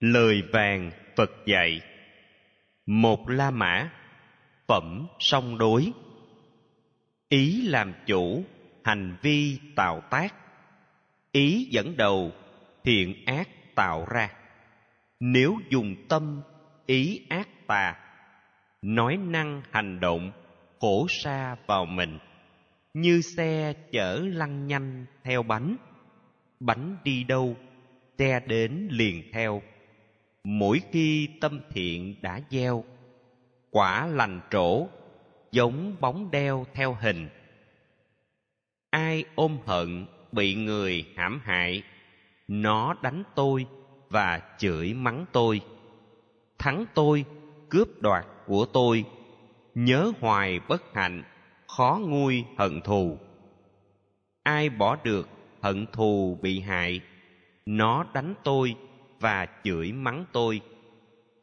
Lời vàng Phật dạy Một La Mã Phẩm song đối Ý làm chủ Hành vi tạo tác Ý dẫn đầu Thiện ác tạo ra Nếu dùng tâm Ý ác tà Nói năng hành động Khổ xa vào mình Như xe chở lăn nhanh theo bánh Bánh đi đâu Xe đến liền theo mỗi khi tâm thiện đã gieo quả lành trổ giống bóng đeo theo hình ai ôm hận bị người hãm hại nó đánh tôi và chửi mắng tôi thắng tôi cướp đoạt của tôi nhớ hoài bất hạnh khó nguôi hận thù ai bỏ được hận thù bị hại nó đánh tôi và chửi mắng tôi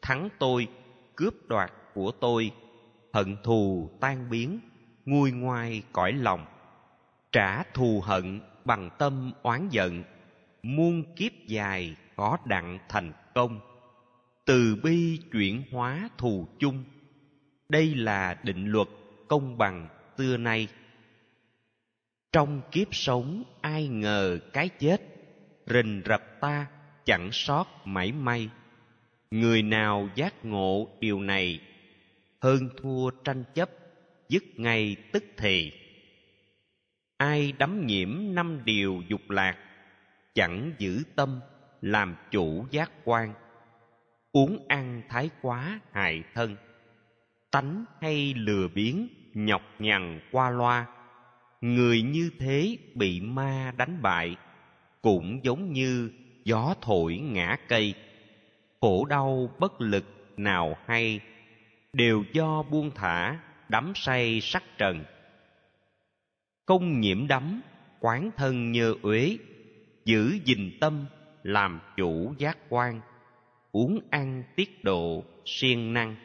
thắng tôi cướp đoạt của tôi hận thù tan biến nguôi ngoai cõi lòng trả thù hận bằng tâm oán giận muôn kiếp dài có đặng thành công từ bi chuyển hóa thù chung đây là định luật công bằng xưa nay trong kiếp sống ai ngờ cái chết rình rập ta chẳng sót mảy may người nào giác ngộ điều này hơn thua tranh chấp dứt ngay tức thì ai đắm nhiễm năm điều dục lạc chẳng giữ tâm làm chủ giác quan uống ăn thái quá hại thân tánh hay lừa biến nhọc nhằn qua loa người như thế bị ma đánh bại cũng giống như gió thổi ngã cây khổ đau bất lực nào hay đều do buông thả đắm say sắc trần công nhiễm đắm quán thân nhơ uế giữ gìn tâm làm chủ giác quan uống ăn tiết độ siêng năng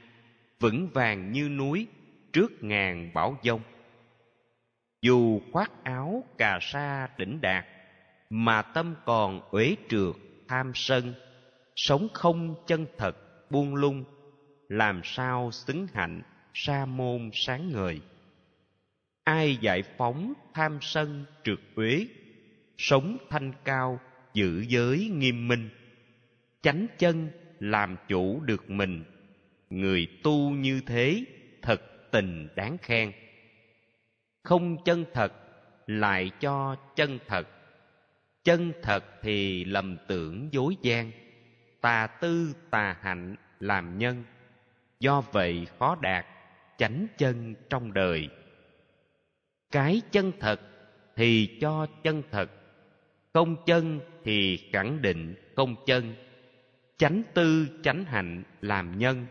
vững vàng như núi trước ngàn bão dông dù khoác áo cà sa đỉnh đạt mà tâm còn uế trượt tham sân sống không chân thật buông lung làm sao xứng hạnh sa môn sáng ngời ai giải phóng tham sân trượt uế sống thanh cao giữ giới nghiêm minh chánh chân làm chủ được mình người tu như thế thật tình đáng khen không chân thật lại cho chân thật chân thật thì lầm tưởng dối gian tà tư tà hạnh làm nhân do vậy khó đạt chánh chân trong đời cái chân thật thì cho chân thật không chân thì khẳng định không chân chánh tư chánh hạnh làm nhân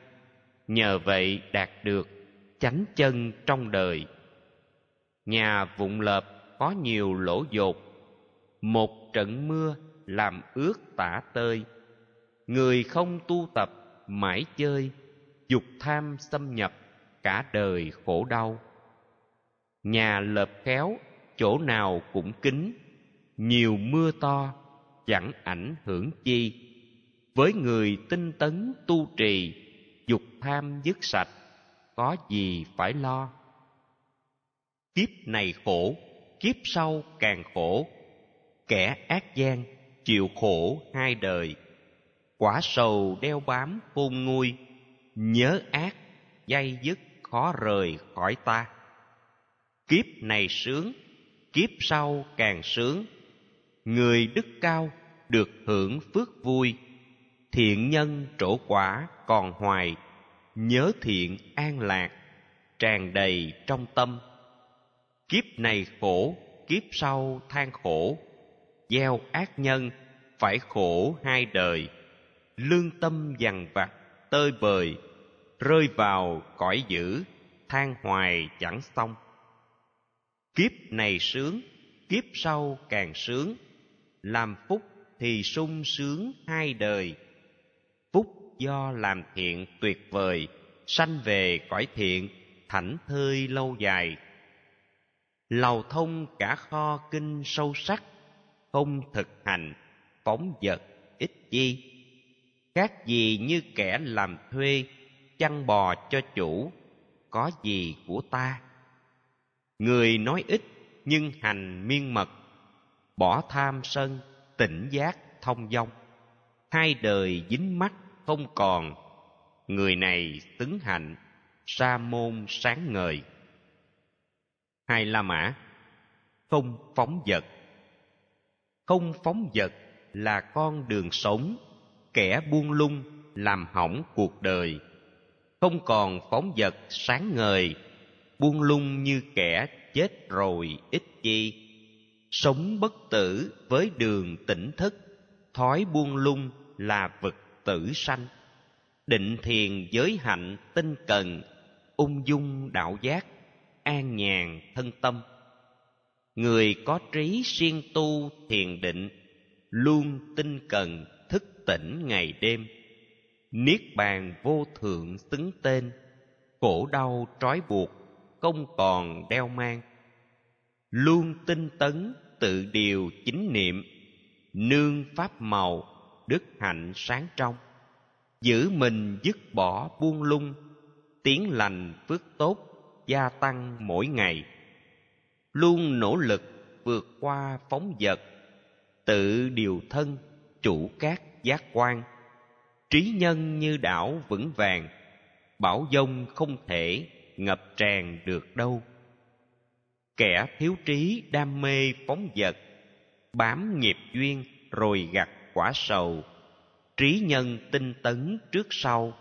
nhờ vậy đạt được chánh chân trong đời nhà vụng lợp có nhiều lỗ dột một trận mưa làm ướt tả tơi người không tu tập mãi chơi dục tham xâm nhập cả đời khổ đau nhà lợp khéo chỗ nào cũng kính nhiều mưa to chẳng ảnh hưởng chi với người tinh tấn tu trì dục tham dứt sạch có gì phải lo kiếp này khổ kiếp sau càng khổ kẻ ác gian chịu khổ hai đời quả sầu đeo bám khôn nguôi nhớ ác dây dứt khó rời khỏi ta kiếp này sướng kiếp sau càng sướng người đức cao được hưởng phước vui thiện nhân trổ quả còn hoài nhớ thiện an lạc tràn đầy trong tâm kiếp này khổ kiếp sau than khổ gieo ác nhân phải khổ hai đời lương tâm dằn vặt tơi bời rơi vào cõi dữ than hoài chẳng xong kiếp này sướng kiếp sau càng sướng làm phúc thì sung sướng hai đời phúc do làm thiện tuyệt vời sanh về cõi thiện thảnh thơi lâu dài lầu thông cả kho kinh sâu sắc không thực hành phóng vật ít chi các gì như kẻ làm thuê chăn bò cho chủ có gì của ta người nói ít nhưng hành miên mật bỏ tham sân tỉnh giác thông dong hai đời dính mắt không còn người này tứng hạnh sa môn sáng ngời hai la mã không phóng vật không phóng vật là con đường sống kẻ buông lung làm hỏng cuộc đời không còn phóng vật sáng ngời buông lung như kẻ chết rồi ít chi sống bất tử với đường tỉnh thức thói buông lung là vật tử sanh định thiền giới hạnh tinh cần ung dung đạo giác an nhàn thân tâm người có trí siêng tu thiền định luôn tinh cần thức tỉnh ngày đêm niết bàn vô thượng xứng tên cổ đau trói buộc không còn đeo mang luôn tinh tấn tự điều chính niệm nương pháp màu đức hạnh sáng trong giữ mình dứt bỏ buông lung tiếng lành phước tốt gia tăng mỗi ngày luôn nỗ lực vượt qua phóng vật tự điều thân chủ các giác quan trí nhân như đảo vững vàng bảo dông không thể ngập tràn được đâu kẻ thiếu trí đam mê phóng vật bám nghiệp duyên rồi gặt quả sầu trí nhân tinh tấn trước sau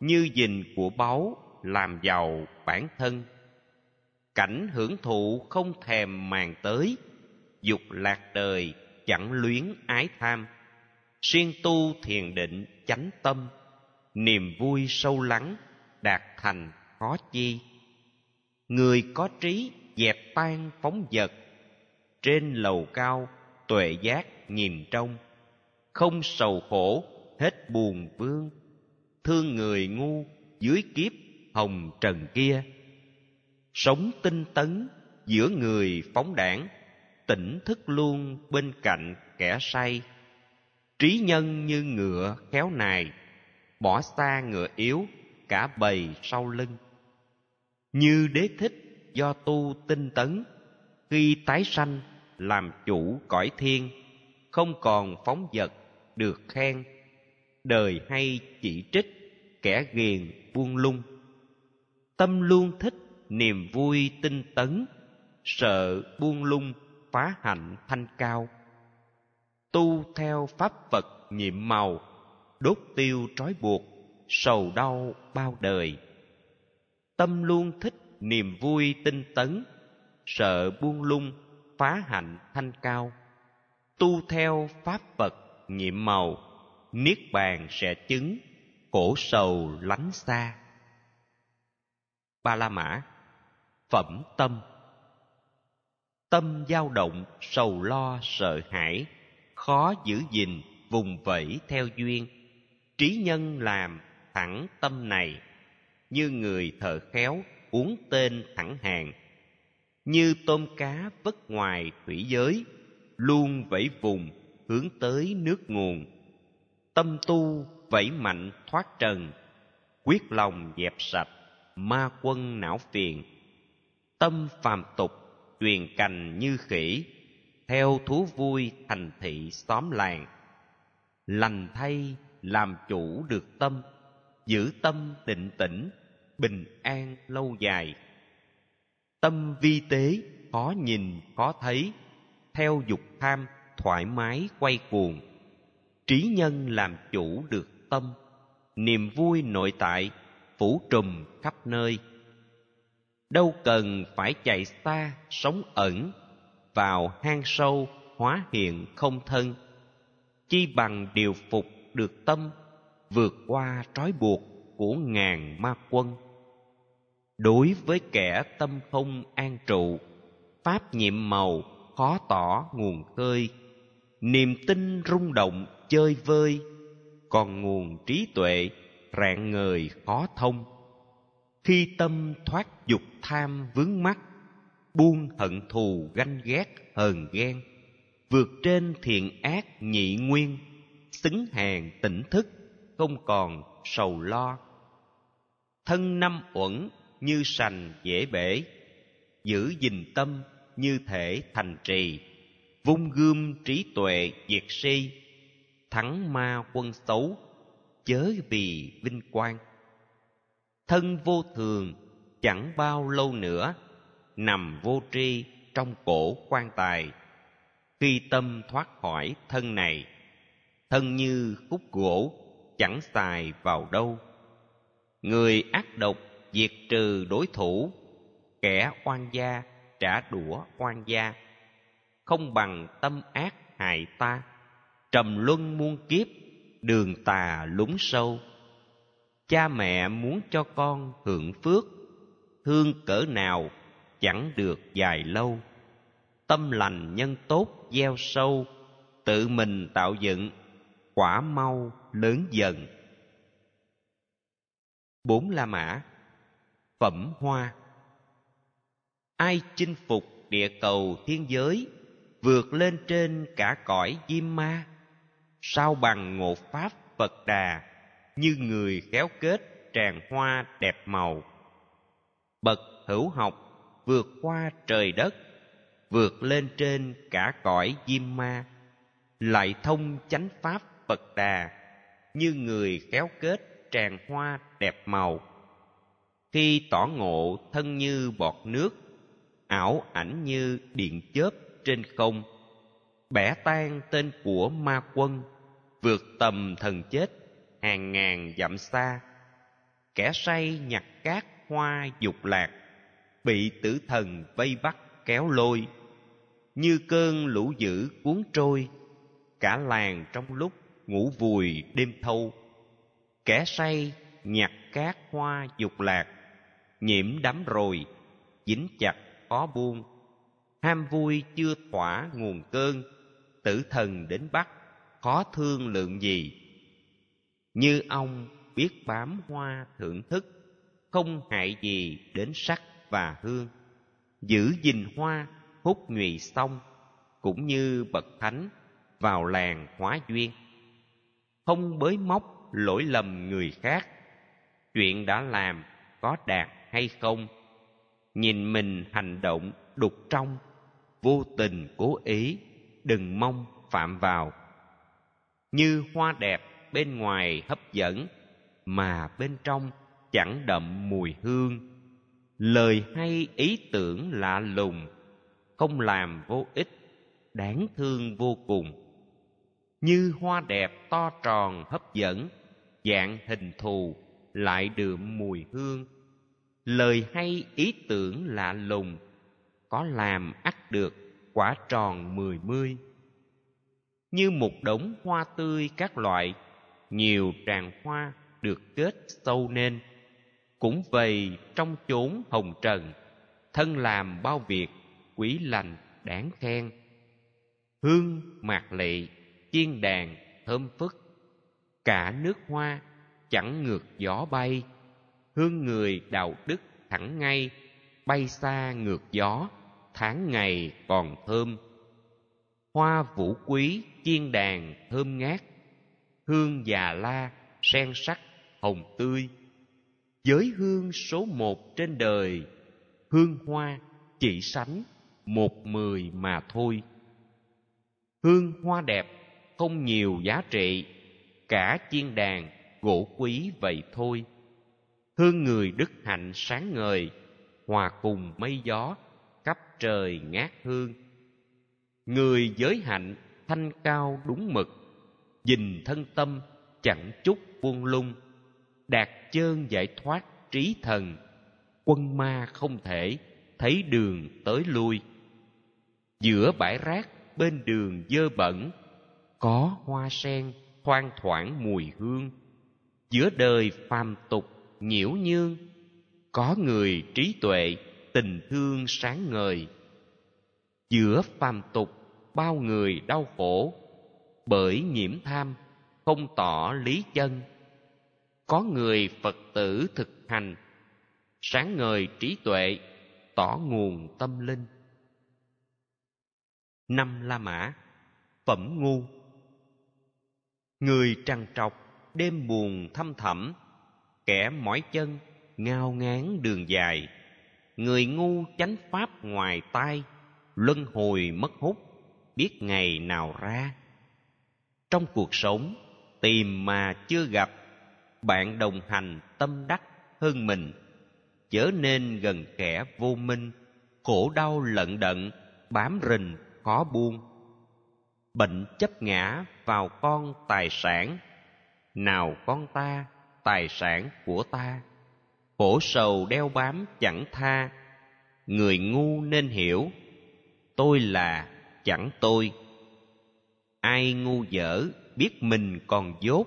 như dình của báu làm giàu bản thân cảnh hưởng thụ không thèm màng tới dục lạc đời chẳng luyến ái tham siêng tu thiền định chánh tâm niềm vui sâu lắng đạt thành khó chi người có trí dẹp tan phóng vật trên lầu cao tuệ giác nhìn trong không sầu khổ hết buồn vương thương người ngu dưới kiếp hồng trần kia sống tinh tấn giữa người phóng đảng tỉnh thức luôn bên cạnh kẻ say trí nhân như ngựa khéo nài bỏ xa ngựa yếu cả bầy sau lưng như đế thích do tu tinh tấn khi tái sanh làm chủ cõi thiên không còn phóng vật được khen đời hay chỉ trích kẻ ghiền buông lung tâm luôn thích niềm vui tinh tấn sợ buông lung phá hạnh thanh cao tu theo pháp phật nhiệm màu đốt tiêu trói buộc sầu đau bao đời tâm luôn thích niềm vui tinh tấn sợ buông lung phá hạnh thanh cao tu theo pháp phật nhiệm màu niết bàn sẽ chứng khổ sầu lánh xa ba la mã phẩm tâm tâm dao động sầu lo sợ hãi khó giữ gìn vùng vẫy theo duyên trí nhân làm thẳng tâm này như người thợ khéo uống tên thẳng hàng như tôm cá vất ngoài thủy giới luôn vẫy vùng hướng tới nước nguồn tâm tu vẫy mạnh thoát trần quyết lòng dẹp sạch ma quân não phiền tâm phàm tục truyền cành như khỉ theo thú vui thành thị xóm làng lành thay làm chủ được tâm giữ tâm tịnh tĩnh bình an lâu dài tâm vi tế khó nhìn khó thấy theo dục tham thoải mái quay cuồng trí nhân làm chủ được tâm niềm vui nội tại phủ trùm khắp nơi đâu cần phải chạy xa sống ẩn vào hang sâu hóa hiện không thân chi bằng điều phục được tâm vượt qua trói buộc của ngàn ma quân đối với kẻ tâm không an trụ pháp nhiệm màu khó tỏ nguồn khơi niềm tin rung động chơi vơi còn nguồn trí tuệ rạng ngời khó thông khi tâm thoát dục tham vướng mắc buông hận thù ganh ghét hờn ghen vượt trên thiện ác nhị nguyên xứng hàng tỉnh thức không còn sầu lo thân năm uẩn như sành dễ bể giữ gìn tâm như thể thành trì vung gươm trí tuệ diệt si thắng ma quân xấu chớ vì vinh quang thân vô thường chẳng bao lâu nữa nằm vô tri trong cổ quan tài khi tâm thoát khỏi thân này thân như khúc gỗ chẳng xài vào đâu người ác độc diệt trừ đối thủ kẻ oan gia trả đũa oan gia không bằng tâm ác hại ta trầm luân muôn kiếp đường tà lún sâu cha mẹ muốn cho con hưởng phước thương cỡ nào chẳng được dài lâu tâm lành nhân tốt gieo sâu tự mình tạo dựng quả mau lớn dần bốn la mã phẩm hoa ai chinh phục địa cầu thiên giới vượt lên trên cả cõi diêm ma sao bằng ngộ pháp phật đà như người khéo kết tràn hoa đẹp màu bậc hữu học vượt qua trời đất vượt lên trên cả cõi diêm ma lại thông chánh pháp phật đà như người khéo kết tràn hoa đẹp màu khi tỏ ngộ thân như bọt nước ảo ảnh như điện chớp trên không bẻ tan tên của ma quân vượt tầm thần chết hàng ngàn dặm xa kẻ say nhặt cát hoa dục lạc bị tử thần vây bắt kéo lôi như cơn lũ dữ cuốn trôi cả làng trong lúc ngủ vùi đêm thâu kẻ say nhặt cát hoa dục lạc nhiễm đắm rồi dính chặt khó buông ham vui chưa thỏa nguồn cơn tử thần đến bắt khó thương lượng gì như ông biết bám hoa thưởng thức, không hại gì đến sắc và hương. Giữ gìn hoa, hút nhụy xong, cũng như bậc thánh vào làng hóa duyên. Không bới móc lỗi lầm người khác. Chuyện đã làm có đạt hay không nhìn mình hành động đục trong vô tình cố ý đừng mong phạm vào như hoa đẹp bên ngoài hấp dẫn mà bên trong chẳng đậm mùi hương lời hay ý tưởng lạ lùng không làm vô ích đáng thương vô cùng như hoa đẹp to tròn hấp dẫn dạng hình thù lại đượm mùi hương lời hay ý tưởng lạ lùng có làm ắt được quả tròn mười mươi như một đống hoa tươi các loại nhiều tràng hoa được kết sâu nên cũng vầy trong chốn hồng trần thân làm bao việc quý lành đáng khen hương mạc lệ chiên đàn thơm phức cả nước hoa chẳng ngược gió bay hương người đạo đức thẳng ngay bay xa ngược gió tháng ngày còn thơm hoa vũ quý chiên đàn thơm ngát hương già la sen sắc hồng tươi giới hương số một trên đời hương hoa chỉ sánh một mười mà thôi hương hoa đẹp không nhiều giá trị cả chiên đàn gỗ quý vậy thôi hương người đức hạnh sáng ngời hòa cùng mây gió khắp trời ngát hương người giới hạnh thanh cao đúng mực dình thân tâm chẳng chút vuông lung đạt chơn giải thoát trí thần quân ma không thể thấy đường tới lui giữa bãi rác bên đường dơ bẩn có hoa sen thoang thoảng mùi hương giữa đời phàm tục nhiễu nhương có người trí tuệ tình thương sáng ngời giữa phàm tục bao người đau khổ bởi nhiễm tham không tỏ lý chân có người phật tử thực hành sáng ngời trí tuệ tỏ nguồn tâm linh năm la mã phẩm ngu người trằn trọc đêm buồn thâm thẳm kẻ mỏi chân ngao ngán đường dài người ngu chánh pháp ngoài tai luân hồi mất hút biết ngày nào ra trong cuộc sống tìm mà chưa gặp bạn đồng hành tâm đắc hơn mình chớ nên gần kẻ vô minh khổ đau lận đận bám rình khó buông bệnh chấp ngã vào con tài sản nào con ta tài sản của ta khổ sầu đeo bám chẳng tha người ngu nên hiểu tôi là chẳng tôi ai ngu dở biết mình còn dốt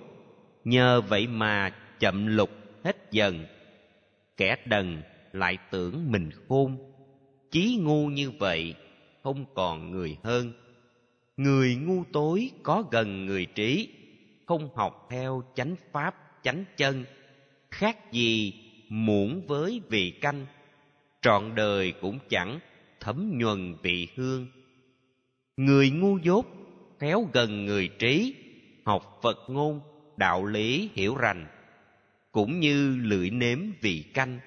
nhờ vậy mà chậm lục hết dần kẻ đần lại tưởng mình khôn chí ngu như vậy không còn người hơn người ngu tối có gần người trí không học theo chánh pháp chánh chân khác gì muỗng với vị canh trọn đời cũng chẳng thấm nhuần vị hương người ngu dốt khéo gần người trí học phật ngôn đạo lý hiểu rành cũng như lưỡi nếm vị canh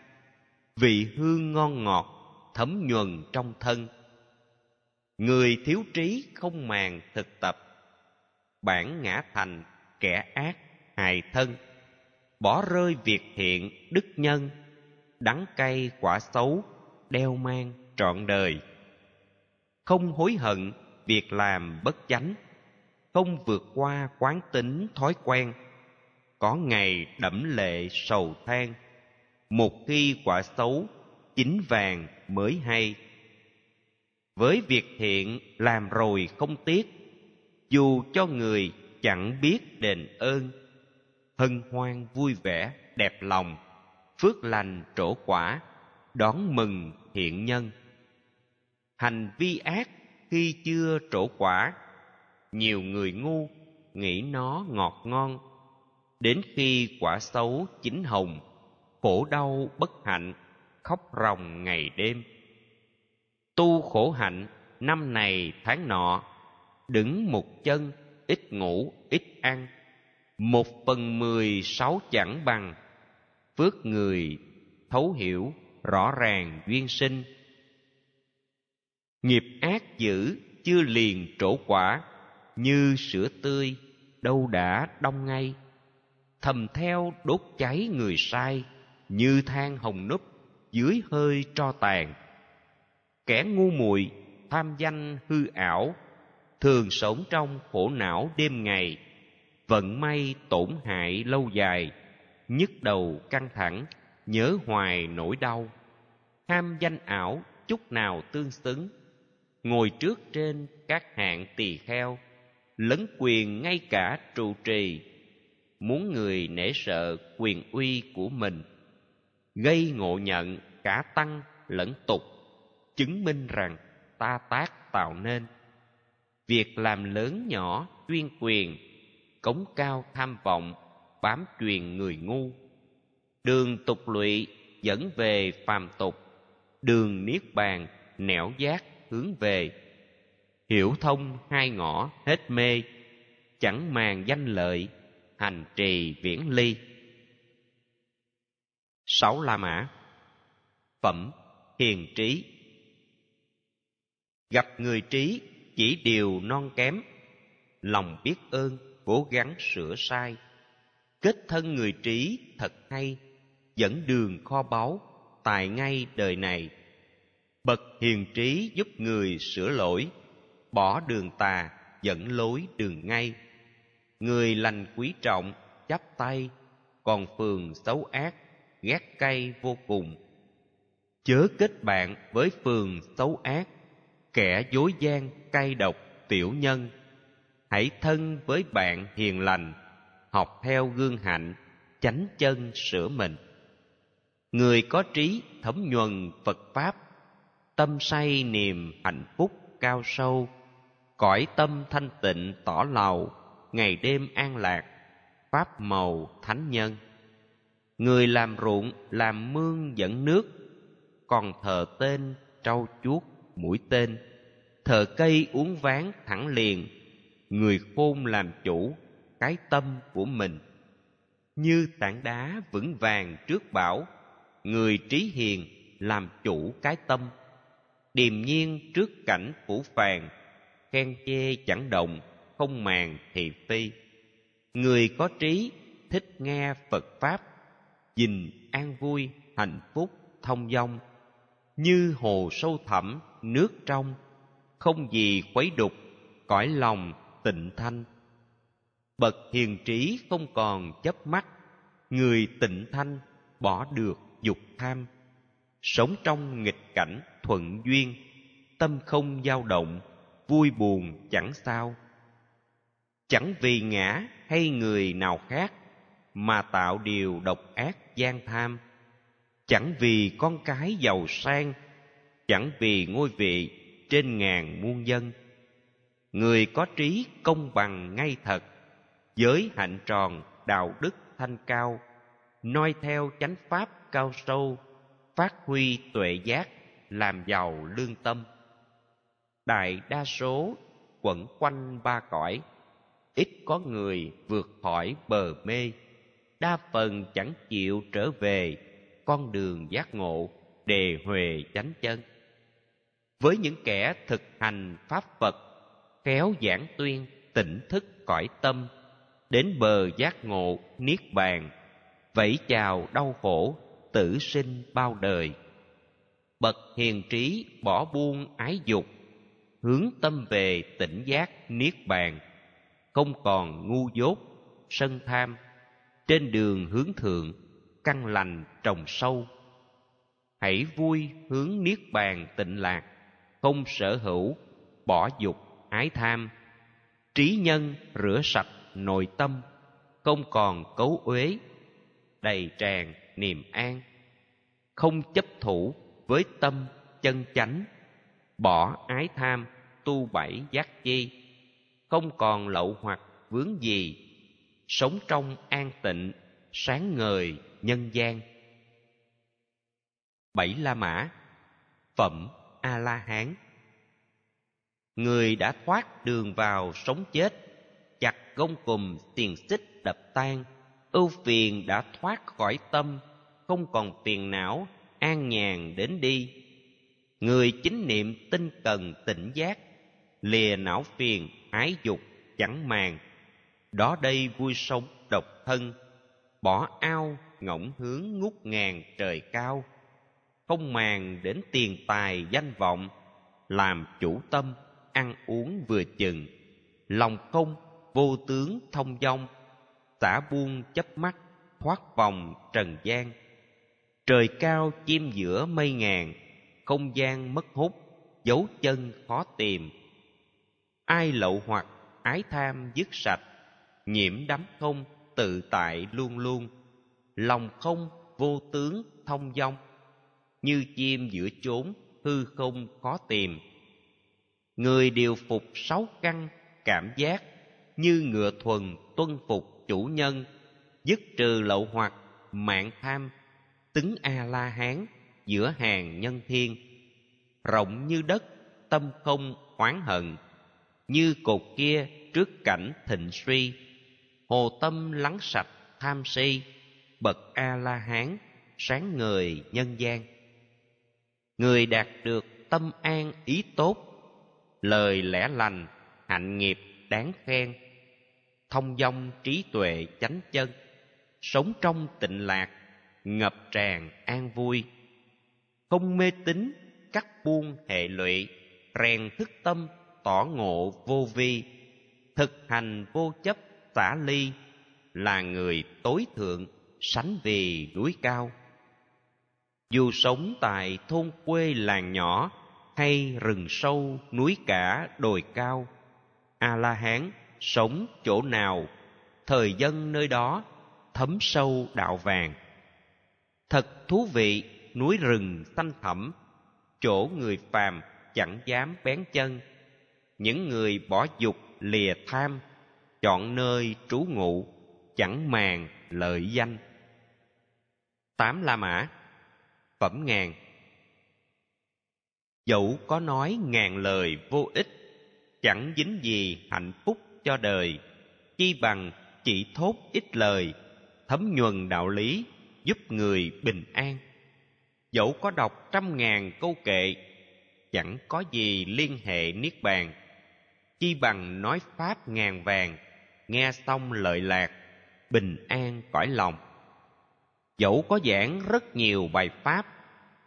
vị hương ngon ngọt thấm nhuần trong thân người thiếu trí không màng thực tập bản ngã thành kẻ ác hại thân bỏ rơi việc thiện đức nhân đắng cay quả xấu đeo mang trọn đời không hối hận việc làm bất chánh không vượt qua quán tính thói quen có ngày đẫm lệ sầu than một khi quả xấu chín vàng mới hay với việc thiện làm rồi không tiếc dù cho người chẳng biết đền ơn hân hoan vui vẻ đẹp lòng phước lành trổ quả đón mừng thiện nhân hành vi ác khi chưa trổ quả nhiều người ngu nghĩ nó ngọt ngon đến khi quả xấu chín hồng khổ đau bất hạnh khóc ròng ngày đêm tu khổ hạnh năm này tháng nọ đứng một chân ít ngủ ít ăn một phần mười sáu chẳng bằng phước người thấu hiểu rõ ràng duyên sinh nghiệp ác dữ chưa liền trổ quả như sữa tươi đâu đã đông ngay thầm theo đốt cháy người sai như than hồng núp dưới hơi tro tàn kẻ ngu muội tham danh hư ảo thường sống trong khổ não đêm ngày vận may tổn hại lâu dài nhức đầu căng thẳng nhớ hoài nỗi đau ham danh ảo chút nào tương xứng ngồi trước trên các hạng tỳ kheo lấn quyền ngay cả trụ trì muốn người nể sợ quyền uy của mình gây ngộ nhận cả tăng lẫn tục chứng minh rằng ta tác tạo nên việc làm lớn nhỏ chuyên quyền cống cao tham vọng bám truyền người ngu đường tục lụy dẫn về phàm tục đường niết bàn nẻo giác hướng về hiểu thông hai ngõ hết mê chẳng màng danh lợi hành trì viễn ly sáu la mã phẩm hiền trí gặp người trí chỉ điều non kém lòng biết ơn cố gắng sửa sai kết thân người trí thật hay dẫn đường kho báu tài ngay đời này bậc hiền trí giúp người sửa lỗi bỏ đường tà dẫn lối đường ngay người lành quý trọng chắp tay còn phường xấu ác ghét cay vô cùng chớ kết bạn với phường xấu ác kẻ dối gian cay độc tiểu nhân hãy thân với bạn hiền lành học theo gương hạnh chánh chân sửa mình người có trí thấm nhuần phật pháp tâm say niềm hạnh phúc cao sâu cõi tâm thanh tịnh tỏ lầu ngày đêm an lạc pháp màu thánh nhân người làm ruộng làm mương dẫn nước còn thờ tên trâu chuốt mũi tên thờ cây uống ván thẳng liền người khôn làm chủ cái tâm của mình như tảng đá vững vàng trước bão người trí hiền làm chủ cái tâm điềm nhiên trước cảnh phủ phàng khen chê chẳng động không màng thị phi người có trí thích nghe phật pháp gìn an vui hạnh phúc thông dong như hồ sâu thẳm nước trong không gì khuấy đục cõi lòng tịnh thanh bậc hiền trí không còn chấp mắt người tịnh thanh bỏ được dục tham sống trong nghịch cảnh thuận duyên tâm không dao động vui buồn chẳng sao chẳng vì ngã hay người nào khác mà tạo điều độc ác gian tham chẳng vì con cái giàu sang chẳng vì ngôi vị trên ngàn muôn dân người có trí công bằng ngay thật giới hạnh tròn đạo đức thanh cao noi theo chánh pháp cao sâu phát huy tuệ giác làm giàu lương tâm đại đa số quẩn quanh ba cõi ít có người vượt khỏi bờ mê đa phần chẳng chịu trở về con đường giác ngộ đề huề chánh chân với những kẻ thực hành pháp phật khéo giảng tuyên tỉnh thức cõi tâm đến bờ giác ngộ niết bàn vẫy chào đau khổ tử sinh bao đời bậc hiền trí bỏ buông ái dục hướng tâm về tỉnh giác niết bàn không còn ngu dốt sân tham trên đường hướng thượng căn lành trồng sâu hãy vui hướng niết bàn tịnh lạc không sở hữu bỏ dục ái tham trí nhân rửa sạch nội tâm không còn cấu uế đầy tràn niềm an không chấp thủ với tâm chân chánh bỏ ái tham tu bảy giác chi không còn lậu hoặc vướng gì sống trong an tịnh sáng ngời nhân gian bảy la mã phẩm a la hán người đã thoát đường vào sống chết chặt gông cùm tiền xích đập tan ưu phiền đã thoát khỏi tâm không còn phiền não an nhàn đến đi người chính niệm tinh cần tỉnh giác lìa não phiền ái dục chẳng màng đó đây vui sống độc thân bỏ ao ngỗng hướng ngút ngàn trời cao không màng đến tiền tài danh vọng làm chủ tâm ăn uống vừa chừng lòng không vô tướng thông dong xả buông chấp mắt thoát vòng trần gian trời cao chim giữa mây ngàn không gian mất hút dấu chân khó tìm ai lậu hoặc ái tham dứt sạch nhiễm đắm không tự tại luôn luôn lòng không vô tướng thông dong như chim giữa chốn hư không khó tìm người điều phục sáu căn cảm giác như ngựa thuần tuân phục chủ nhân dứt trừ lậu hoặc mạng tham Tứng A-la-hán, giữa hàng nhân thiên. Rộng như đất, tâm không oán hận. Như cột kia trước cảnh thịnh suy. Hồ tâm lắng sạch tham si, bậc A-la-hán, sáng người nhân gian. Người đạt được tâm an ý tốt, lời lẽ lành, hạnh nghiệp đáng khen thông dong trí tuệ chánh chân sống trong tịnh lạc ngập tràn an vui không mê tín cắt buông hệ lụy rèn thức tâm tỏ ngộ vô vi thực hành vô chấp tả ly là người tối thượng sánh vì núi cao dù sống tại thôn quê làng nhỏ hay rừng sâu núi cả đồi cao a la hán sống chỗ nào thời dân nơi đó thấm sâu đạo vàng Thật thú vị, núi rừng xanh thẳm, chỗ người phàm chẳng dám bén chân. Những người bỏ dục lìa tham, chọn nơi trú ngụ, chẳng màng lợi danh. Tám La Mã Phẩm ngàn Dẫu có nói ngàn lời vô ích, chẳng dính gì hạnh phúc cho đời, chi bằng chỉ thốt ít lời, thấm nhuần đạo lý giúp người bình an dẫu có đọc trăm ngàn câu kệ chẳng có gì liên hệ niết bàn chi bằng nói pháp ngàn vàng nghe xong lợi lạc bình an cõi lòng dẫu có giảng rất nhiều bài pháp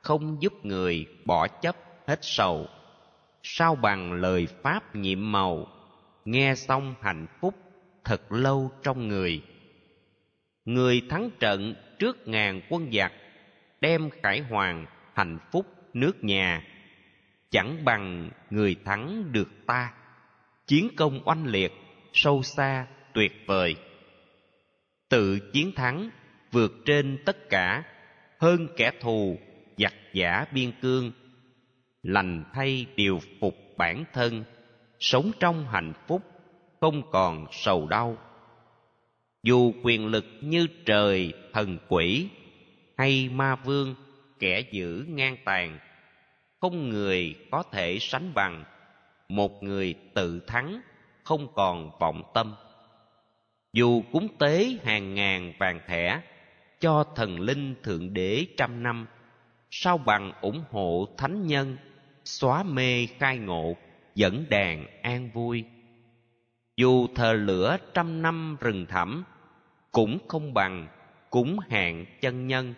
không giúp người bỏ chấp hết sầu sao bằng lời pháp nhiệm màu nghe xong hạnh phúc thật lâu trong người người thắng trận trước ngàn quân giặc đem khải hoàn hạnh phúc nước nhà chẳng bằng người thắng được ta chiến công oanh liệt sâu xa tuyệt vời tự chiến thắng vượt trên tất cả hơn kẻ thù giặc giả biên cương lành thay điều phục bản thân sống trong hạnh phúc không còn sầu đau dù quyền lực như trời thần quỷ hay ma vương kẻ giữ ngang tàn không người có thể sánh bằng một người tự thắng không còn vọng tâm dù cúng tế hàng ngàn vàng thẻ cho thần linh thượng đế trăm năm sao bằng ủng hộ thánh nhân xóa mê khai ngộ dẫn đàn an vui dù thờ lửa trăm năm rừng thẳm cũng không bằng cúng hạng chân nhân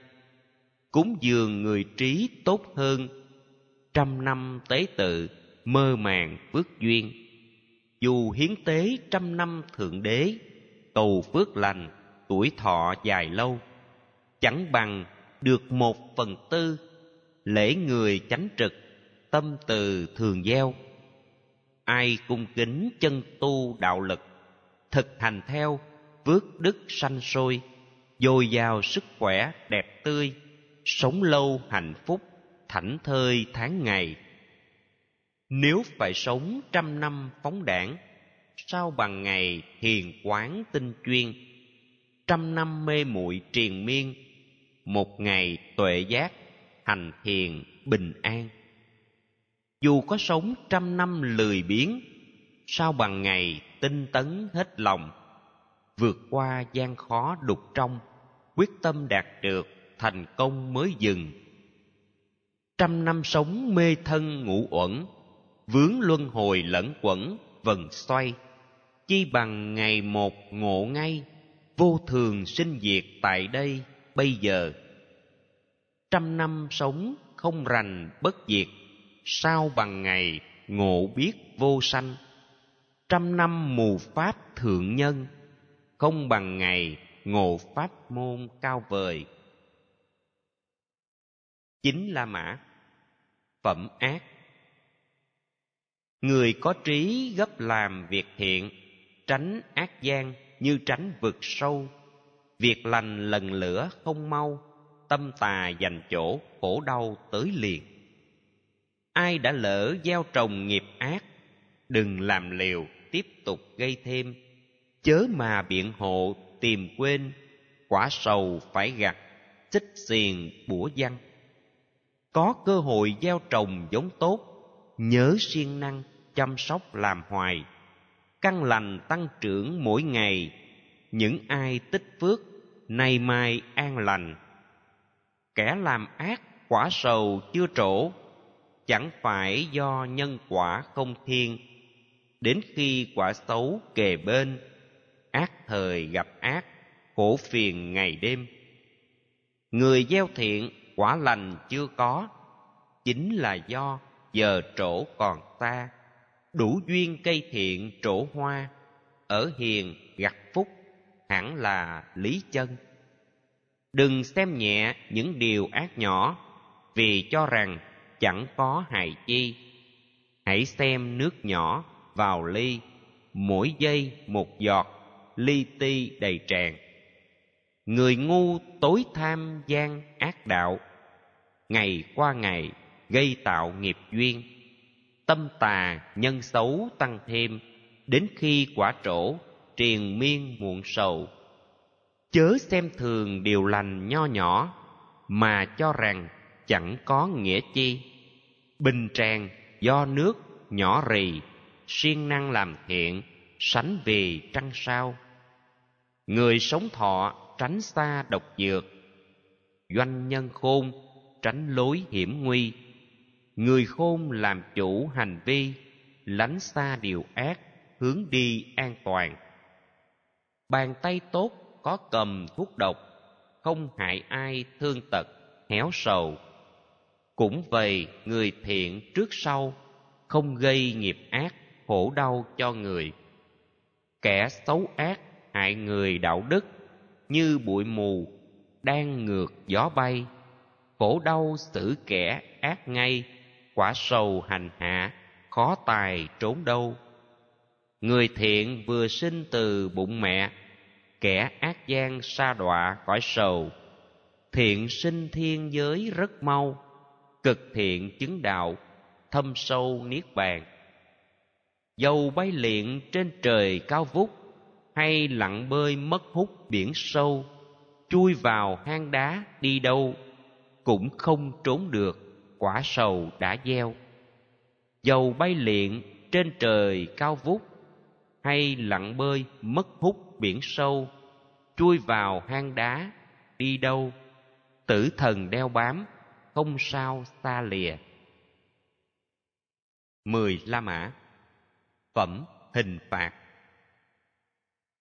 cúng dường người trí tốt hơn trăm năm tế tự mơ màng phước duyên dù hiến tế trăm năm thượng đế cầu phước lành tuổi thọ dài lâu chẳng bằng được một phần tư lễ người chánh trực tâm từ thường gieo ai cung kính chân tu đạo lực thực hành theo phước đức sanh sôi dồi dào sức khỏe đẹp tươi sống lâu hạnh phúc thảnh thơi tháng ngày nếu phải sống trăm năm phóng đảng sao bằng ngày hiền quán tinh chuyên trăm năm mê muội triền miên một ngày tuệ giác hành thiền bình an dù có sống trăm năm lười biếng sao bằng ngày tinh tấn hết lòng vượt qua gian khó đục trong quyết tâm đạt được thành công mới dừng trăm năm sống mê thân ngũ uẩn vướng luân hồi lẫn quẩn vần xoay chi bằng ngày một ngộ ngay vô thường sinh diệt tại đây bây giờ trăm năm sống không rành bất diệt sao bằng ngày ngộ biết vô sanh trăm năm mù pháp thượng nhân không bằng ngày ngộ pháp môn cao vời. Chính La Mã Phẩm ác Người có trí gấp làm việc thiện, tránh ác gian như tránh vực sâu. Việc lành lần lửa không mau, tâm tà dành chỗ khổ đau tới liền. Ai đã lỡ gieo trồng nghiệp ác, đừng làm liều tiếp tục gây thêm chớ mà biện hộ tìm quên quả sầu phải gặt xích xiền bủa văn có cơ hội gieo trồng giống tốt nhớ siêng năng chăm sóc làm hoài căn lành tăng trưởng mỗi ngày những ai tích phước nay mai an lành kẻ làm ác quả sầu chưa trổ chẳng phải do nhân quả không thiên đến khi quả xấu kề bên ác thời gặp ác khổ phiền ngày đêm người gieo thiện quả lành chưa có chính là do giờ trổ còn ta đủ duyên cây thiện trổ hoa ở hiền gặt phúc hẳn là lý chân đừng xem nhẹ những điều ác nhỏ vì cho rằng chẳng có hại chi hãy xem nước nhỏ vào ly mỗi giây một giọt ly ti đầy tràn người ngu tối tham gian ác đạo ngày qua ngày gây tạo nghiệp duyên tâm tà nhân xấu tăng thêm đến khi quả trổ triền miên muộn sầu chớ xem thường điều lành nho nhỏ mà cho rằng chẳng có nghĩa chi bình tràng do nước nhỏ rì siêng năng làm thiện sánh về trăng sao người sống thọ tránh xa độc dược doanh nhân khôn tránh lối hiểm nguy người khôn làm chủ hành vi lánh xa điều ác hướng đi an toàn bàn tay tốt có cầm thuốc độc không hại ai thương tật héo sầu cũng vậy người thiện trước sau không gây nghiệp ác khổ đau cho người kẻ xấu ác hại người đạo đức như bụi mù đang ngược gió bay khổ đau xử kẻ ác ngay quả sầu hành hạ khó tài trốn đâu người thiện vừa sinh từ bụng mẹ kẻ ác gian sa đọa cõi sầu thiện sinh thiên giới rất mau cực thiện chứng đạo thâm sâu niết bàn dầu bay liện trên trời cao vút hay lặn bơi mất hút biển sâu chui vào hang đá đi đâu cũng không trốn được quả sầu đã gieo dầu bay liện trên trời cao vút hay lặn bơi mất hút biển sâu chui vào hang đá đi đâu tử thần đeo bám không sao xa lìa mười la mã phẩm hình phạt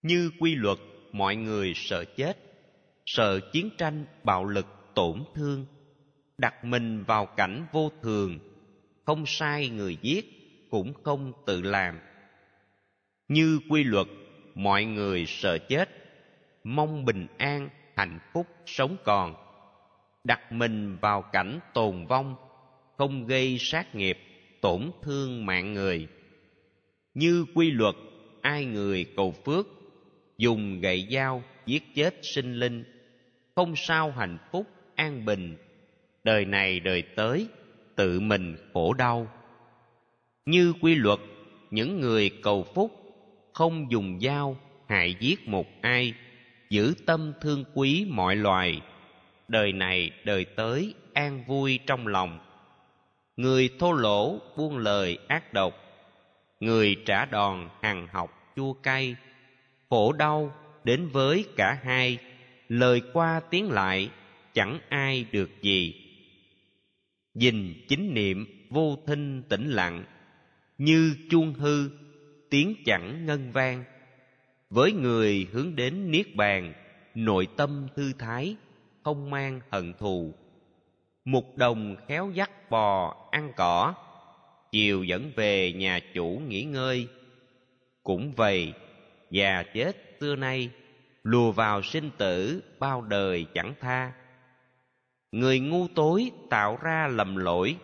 như quy luật mọi người sợ chết sợ chiến tranh bạo lực tổn thương đặt mình vào cảnh vô thường không sai người giết cũng không tự làm như quy luật mọi người sợ chết mong bình an hạnh phúc sống còn đặt mình vào cảnh tồn vong không gây sát nghiệp tổn thương mạng người như quy luật ai người cầu phước dùng gậy dao giết chết sinh linh không sao hạnh phúc an bình đời này đời tới tự mình khổ đau như quy luật những người cầu phúc không dùng dao hại giết một ai giữ tâm thương quý mọi loài đời này đời tới an vui trong lòng người thô lỗ buông lời ác độc người trả đòn hàng học chua cay khổ đau đến với cả hai lời qua tiếng lại chẳng ai được gì dình chính niệm vô thinh tĩnh lặng như chuông hư tiếng chẳng ngân vang với người hướng đến niết bàn nội tâm thư thái không mang hận thù một đồng khéo dắt bò ăn cỏ chiều dẫn về nhà chủ nghỉ ngơi cũng vậy già chết xưa nay lùa vào sinh tử bao đời chẳng tha người ngu tối tạo ra lầm lỗi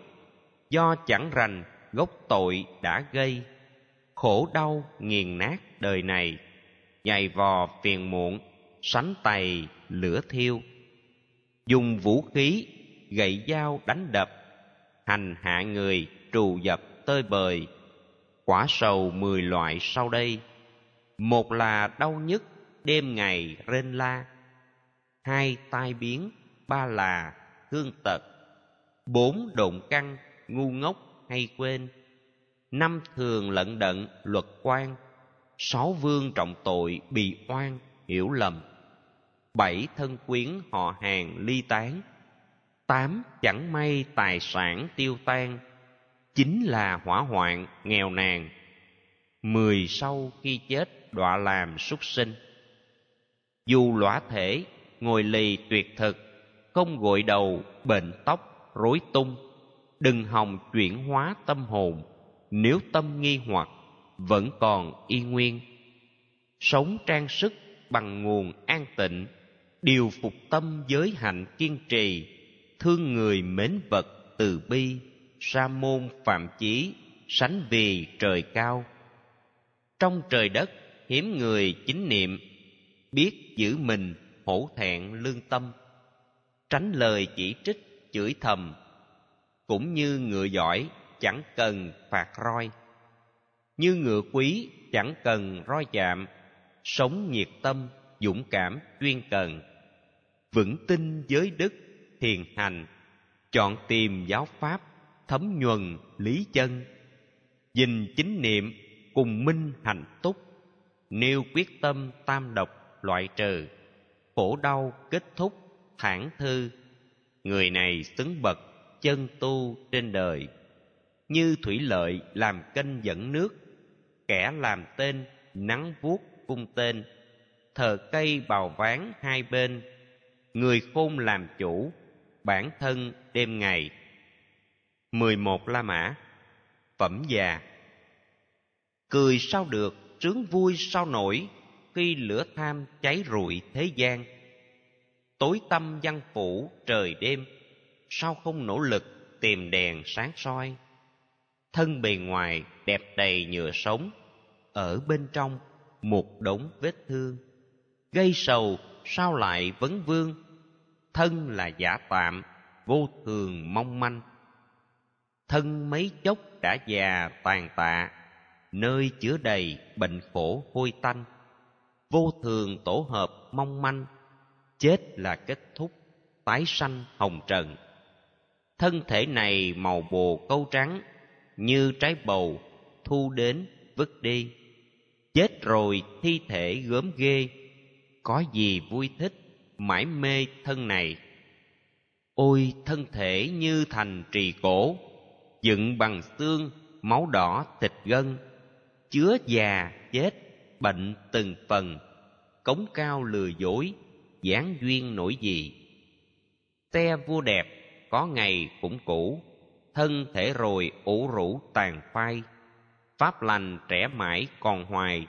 do chẳng rành gốc tội đã gây khổ đau nghiền nát đời này nhày vò phiền muộn sánh tày lửa thiêu dùng vũ khí gậy dao đánh đập hành hạ người trù dập tơi bời quả sầu mười loại sau đây một là đau nhức đêm ngày rên la hai tai biến ba là thương tật bốn độn căng ngu ngốc hay quên năm thường lận đận luật quan sáu vương trọng tội bị oan hiểu lầm bảy thân quyến họ hàng ly tán tám chẳng may tài sản tiêu tan chín là hỏa hoạn nghèo nàn mười sau khi chết đọa làm súc sinh dù lõa thể ngồi lì tuyệt thực không gội đầu bệnh tóc rối tung đừng hòng chuyển hóa tâm hồn nếu tâm nghi hoặc vẫn còn y nguyên sống trang sức bằng nguồn an tịnh điều phục tâm giới hạnh kiên trì thương người mến vật từ bi sa môn phạm chí sánh vì trời cao trong trời đất hiếm người chính niệm biết giữ mình hổ thẹn lương tâm tránh lời chỉ trích chửi thầm cũng như ngựa giỏi chẳng cần phạt roi như ngựa quý chẳng cần roi chạm sống nhiệt tâm dũng cảm chuyên cần vững tin giới đức thiền hành chọn tìm giáo pháp thấm nhuần lý chân dình chính niệm cùng minh hạnh túc nêu quyết tâm tam độc loại trừ khổ đau kết thúc thản thư người này xứng bậc chân tu trên đời như thủy lợi làm kênh dẫn nước kẻ làm tên nắng vuốt cung tên thờ cây bào ván hai bên người khôn làm chủ bản thân đêm ngày mười một La Mã Phẩm già Cười sao được sướng vui sao nổi khi lửa tham cháy rụi thế gian tối tâm văn phủ trời đêm sao không nỗ lực tìm đèn sáng soi thân bề ngoài đẹp đầy nhựa sống ở bên trong một đống vết thương gây sầu sao lại vấn vương thân là giả tạm vô thường mong manh thân mấy chốc đã già tàn tạ nơi chứa đầy bệnh khổ hôi tanh vô thường tổ hợp mong manh chết là kết thúc tái sanh hồng trần thân thể này màu bồ câu trắng như trái bầu thu đến vứt đi chết rồi thi thể gớm ghê có gì vui thích mãi mê thân này ôi thân thể như thành trì cổ dựng bằng xương máu đỏ thịt gân chứa già chết bệnh từng phần cống cao lừa dối gián duyên nổi gì te vua đẹp có ngày cũng cũ thân thể rồi ủ rũ tàn phai pháp lành trẻ mãi còn hoài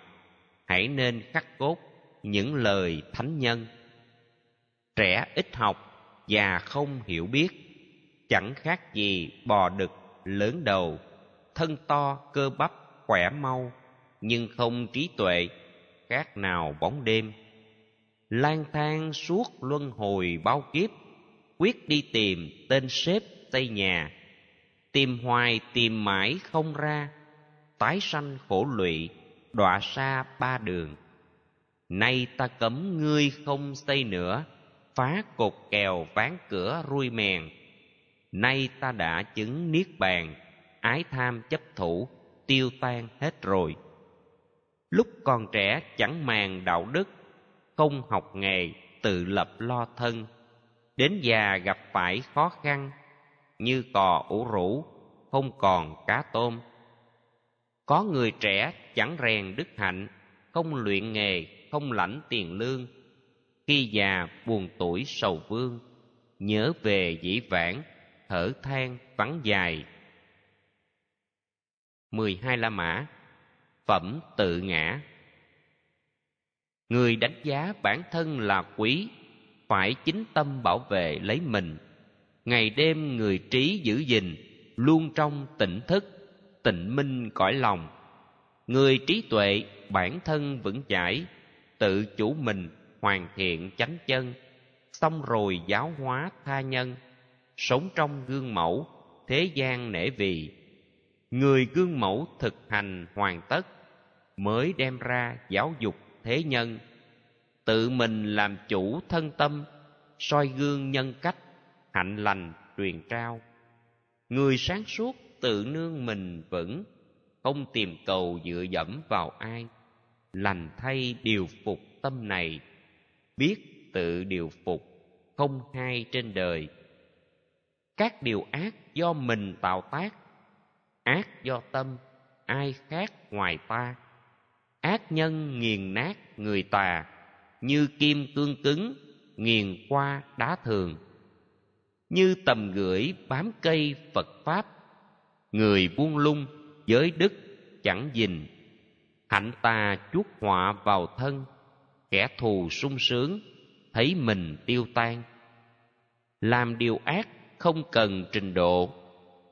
hãy nên khắc cốt những lời thánh nhân trẻ ít học già không hiểu biết chẳng khác gì bò đực lớn đầu thân to cơ bắp khỏe mau nhưng không trí tuệ khác nào bóng đêm lang thang suốt luân hồi bao kiếp quyết đi tìm tên sếp xây nhà tìm hoài tìm mãi không ra tái sanh khổ lụy đọa xa ba đường nay ta cấm ngươi không xây nữa phá cột kèo ván cửa rui mèn nay ta đã chứng niết bàn ái tham chấp thủ tiêu tan hết rồi lúc còn trẻ chẳng màng đạo đức không học nghề tự lập lo thân đến già gặp phải khó khăn như cò ủ rũ không còn cá tôm có người trẻ chẳng rèn đức hạnh không luyện nghề không lãnh tiền lương khi già buồn tuổi sầu vương nhớ về dĩ vãng thở than vắng dài 12 la mã phẩm tự ngã người đánh giá bản thân là quý phải chính tâm bảo vệ lấy mình ngày đêm người trí giữ gìn luôn trong tỉnh thức tịnh minh cõi lòng người trí tuệ bản thân vững chãi tự chủ mình hoàn thiện chánh chân xong rồi giáo hóa tha nhân sống trong gương mẫu thế gian nể vì người gương mẫu thực hành hoàn tất mới đem ra giáo dục thế nhân tự mình làm chủ thân tâm soi gương nhân cách hạnh lành truyền trao người sáng suốt tự nương mình vững không tìm cầu dựa dẫm vào ai lành thay điều phục tâm này biết tự điều phục không hai trên đời các điều ác do mình tạo tác ác do tâm ai khác ngoài ta ác nhân nghiền nát người tà như kim cương cứng nghiền qua đá thường như tầm gửi bám cây phật pháp người buông lung giới đức chẳng gìn hạnh ta chuốc họa vào thân kẻ thù sung sướng thấy mình tiêu tan làm điều ác không cần trình độ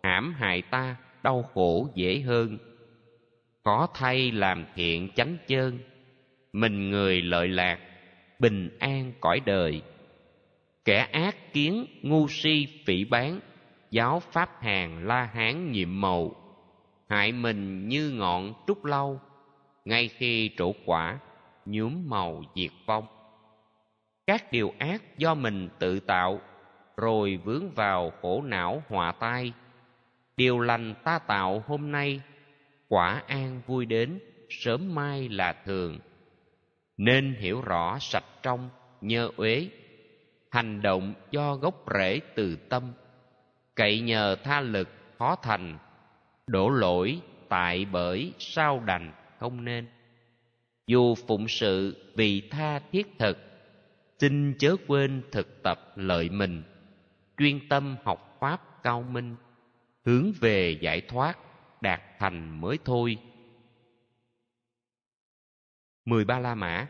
hãm hại ta đau khổ dễ hơn có thay làm thiện chánh chơn mình người lợi lạc bình an cõi đời kẻ ác kiến ngu si phỉ bán giáo pháp hàng la hán nhiệm màu hại mình như ngọn trúc lâu ngay khi trổ quả nhuốm màu diệt vong các điều ác do mình tự tạo rồi vướng vào khổ não họa tai điều lành ta tạo hôm nay quả an vui đến sớm mai là thường nên hiểu rõ sạch trong nhờ uế hành động do gốc rễ từ tâm cậy nhờ tha lực khó thành đổ lỗi tại bởi sao đành không nên dù phụng sự vì tha thiết thực xin chớ quên thực tập lợi mình chuyên tâm học pháp cao minh hướng về giải thoát đạt thành mới thôi. 13 La Mã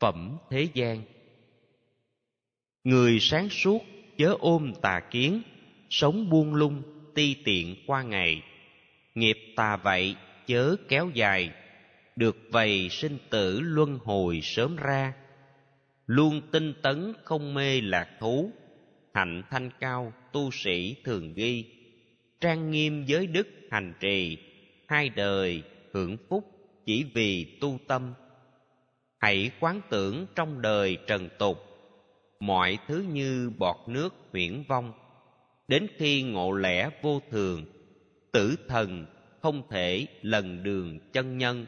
Phẩm Thế gian Người sáng suốt chớ ôm tà kiến, sống buông lung, ti tiện qua ngày. Nghiệp tà vậy chớ kéo dài, được vầy sinh tử luân hồi sớm ra. Luôn tinh tấn không mê lạc thú, hạnh thanh cao tu sĩ thường ghi trang nghiêm giới đức hành trì hai đời hưởng phúc chỉ vì tu tâm hãy quán tưởng trong đời trần tục mọi thứ như bọt nước huyễn vong đến khi ngộ lẽ vô thường tử thần không thể lần đường chân nhân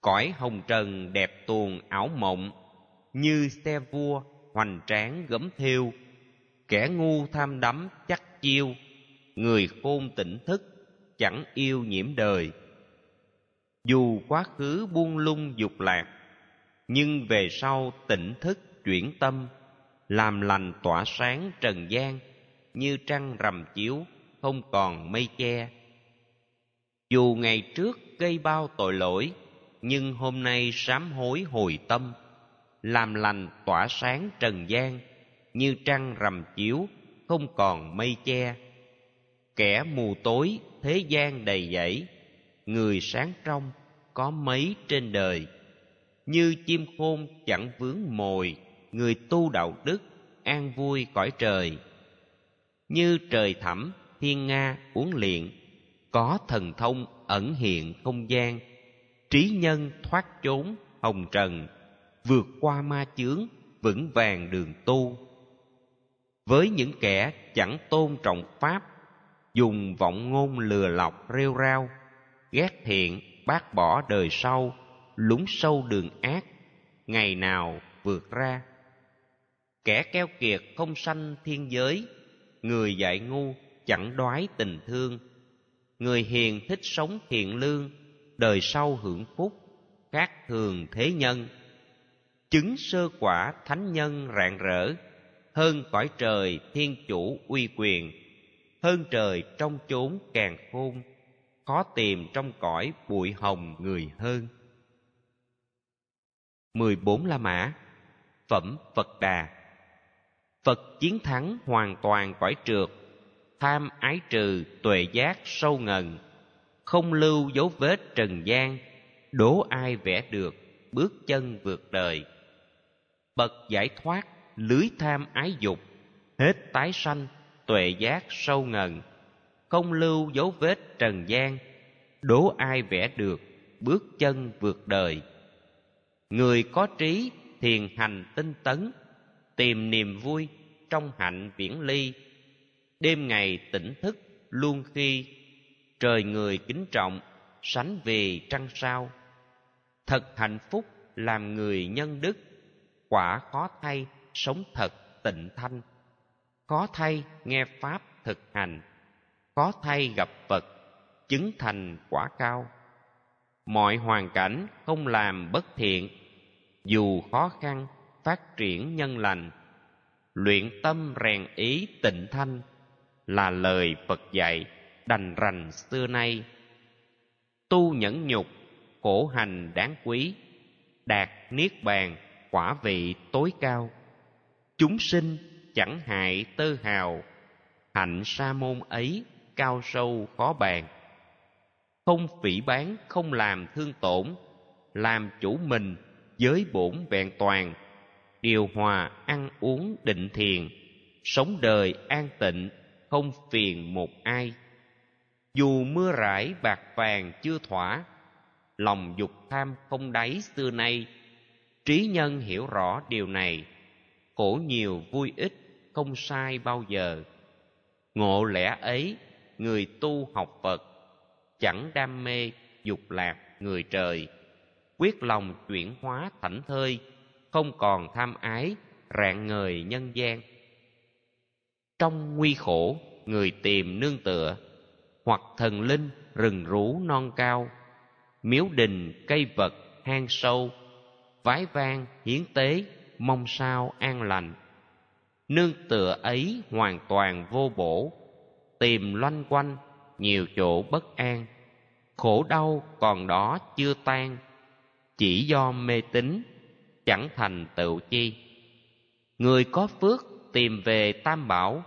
cõi hồng trần đẹp tuồng ảo mộng như xe vua hoành tráng gấm thiêu kẻ ngu tham đắm chắc chiêu người khôn tỉnh thức chẳng yêu nhiễm đời dù quá khứ buông lung dục lạc nhưng về sau tỉnh thức chuyển tâm làm lành tỏa sáng trần gian như trăng rằm chiếu không còn mây che dù ngày trước gây bao tội lỗi nhưng hôm nay sám hối hồi tâm làm lành tỏa sáng trần gian như trăng rằm chiếu không còn mây che kẻ mù tối thế gian đầy dẫy người sáng trong có mấy trên đời như chim khôn chẳng vướng mồi người tu đạo đức an vui cõi trời như trời thẳm thiên nga uốn liện có thần thông ẩn hiện không gian trí nhân thoát chốn hồng trần vượt qua ma chướng vững vàng đường tu với những kẻ chẳng tôn trọng pháp dùng vọng ngôn lừa lọc rêu rao ghét thiện bác bỏ đời sau lún sâu đường ác ngày nào vượt ra kẻ keo kiệt không sanh thiên giới người dạy ngu chẳng đoái tình thương người hiền thích sống thiện lương đời sau hưởng phúc khác thường thế nhân chứng sơ quả thánh nhân rạng rỡ hơn cõi trời thiên chủ uy quyền hơn trời trong chốn càng khôn khó tìm trong cõi bụi hồng người hơn mười bốn La Mã Phẩm Phật Đà Phật chiến thắng hoàn toàn cõi trượt Tham ái trừ tuệ giác sâu ngần Không lưu dấu vết trần gian Đố ai vẽ được bước chân vượt đời Bậc giải thoát lưới tham ái dục Hết tái sanh tuệ giác sâu ngần không lưu dấu vết trần gian đố ai vẽ được bước chân vượt đời người có trí thiền hành tinh tấn tìm niềm vui trong hạnh viễn ly đêm ngày tỉnh thức luôn khi trời người kính trọng sánh về trăng sao thật hạnh phúc làm người nhân đức quả khó thay sống thật tịnh thanh có thay nghe pháp thực hành có thay gặp phật chứng thành quả cao mọi hoàn cảnh không làm bất thiện dù khó khăn phát triển nhân lành luyện tâm rèn ý tịnh thanh là lời phật dạy đành rành xưa nay tu nhẫn nhục khổ hành đáng quý đạt niết bàn quả vị tối cao chúng sinh chẳng hại tơ hào hạnh sa môn ấy cao sâu khó bàn không phỉ bán không làm thương tổn làm chủ mình giới bổn vẹn toàn điều hòa ăn uống định thiền sống đời an tịnh không phiền một ai dù mưa rải bạc vàng chưa thỏa lòng dục tham không đáy xưa nay trí nhân hiểu rõ điều này khổ nhiều vui ít không sai bao giờ ngộ lẽ ấy người tu học phật chẳng đam mê dục lạc người trời quyết lòng chuyển hóa thảnh thơi không còn tham ái rạng ngời nhân gian trong nguy khổ người tìm nương tựa hoặc thần linh rừng rú non cao miếu đình cây vật hang sâu vái vang hiến tế mong sao an lành nương tựa ấy hoàn toàn vô bổ tìm loanh quanh nhiều chỗ bất an khổ đau còn đó chưa tan chỉ do mê tín chẳng thành tựu chi người có phước tìm về tam bảo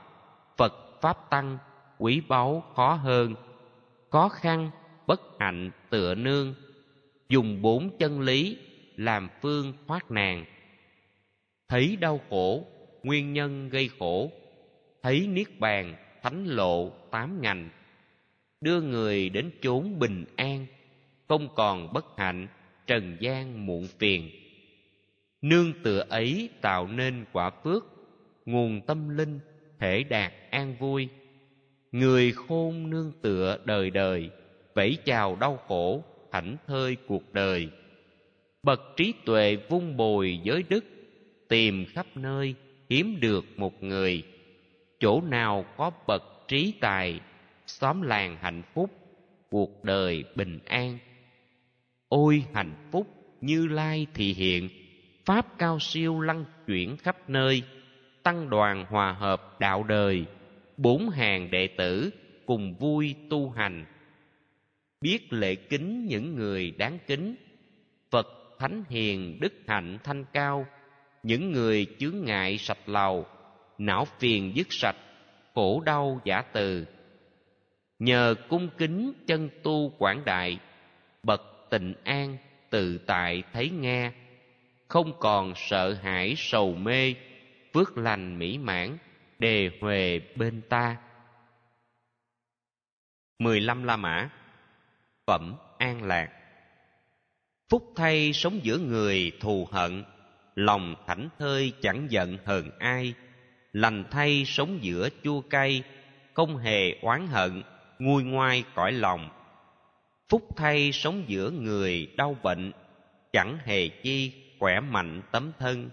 phật pháp tăng quý báu khó hơn khó khăn bất hạnh tựa nương dùng bốn chân lý làm phương thoát nạn thấy đau khổ nguyên nhân gây khổ thấy niết bàn thánh lộ tám ngành đưa người đến chốn bình an không còn bất hạnh trần gian muộn phiền nương tựa ấy tạo nên quả phước nguồn tâm linh thể đạt an vui người khôn nương tựa đời đời vẫy chào đau khổ thảnh thơi cuộc đời bậc trí tuệ vung bồi giới đức tìm khắp nơi hiếm được một người chỗ nào có bậc trí tài xóm làng hạnh phúc cuộc đời bình an ôi hạnh phúc như lai thị hiện pháp cao siêu lăng chuyển khắp nơi tăng đoàn hòa hợp đạo đời bốn hàng đệ tử cùng vui tu hành biết lễ kính những người đáng kính phật thánh hiền đức hạnh thanh cao những người chướng ngại sạch lầu não phiền dứt sạch khổ đau giả từ nhờ cung kính chân tu quảng đại bậc tịnh an tự tại thấy nghe không còn sợ hãi sầu mê phước lành mỹ mãn đề huề bên ta mười lăm la mã phẩm an lạc phúc thay sống giữa người thù hận lòng thảnh thơi chẳng giận hờn ai lành thay sống giữa chua cay không hề oán hận nguôi ngoai cõi lòng phúc thay sống giữa người đau bệnh chẳng hề chi khỏe mạnh tấm thân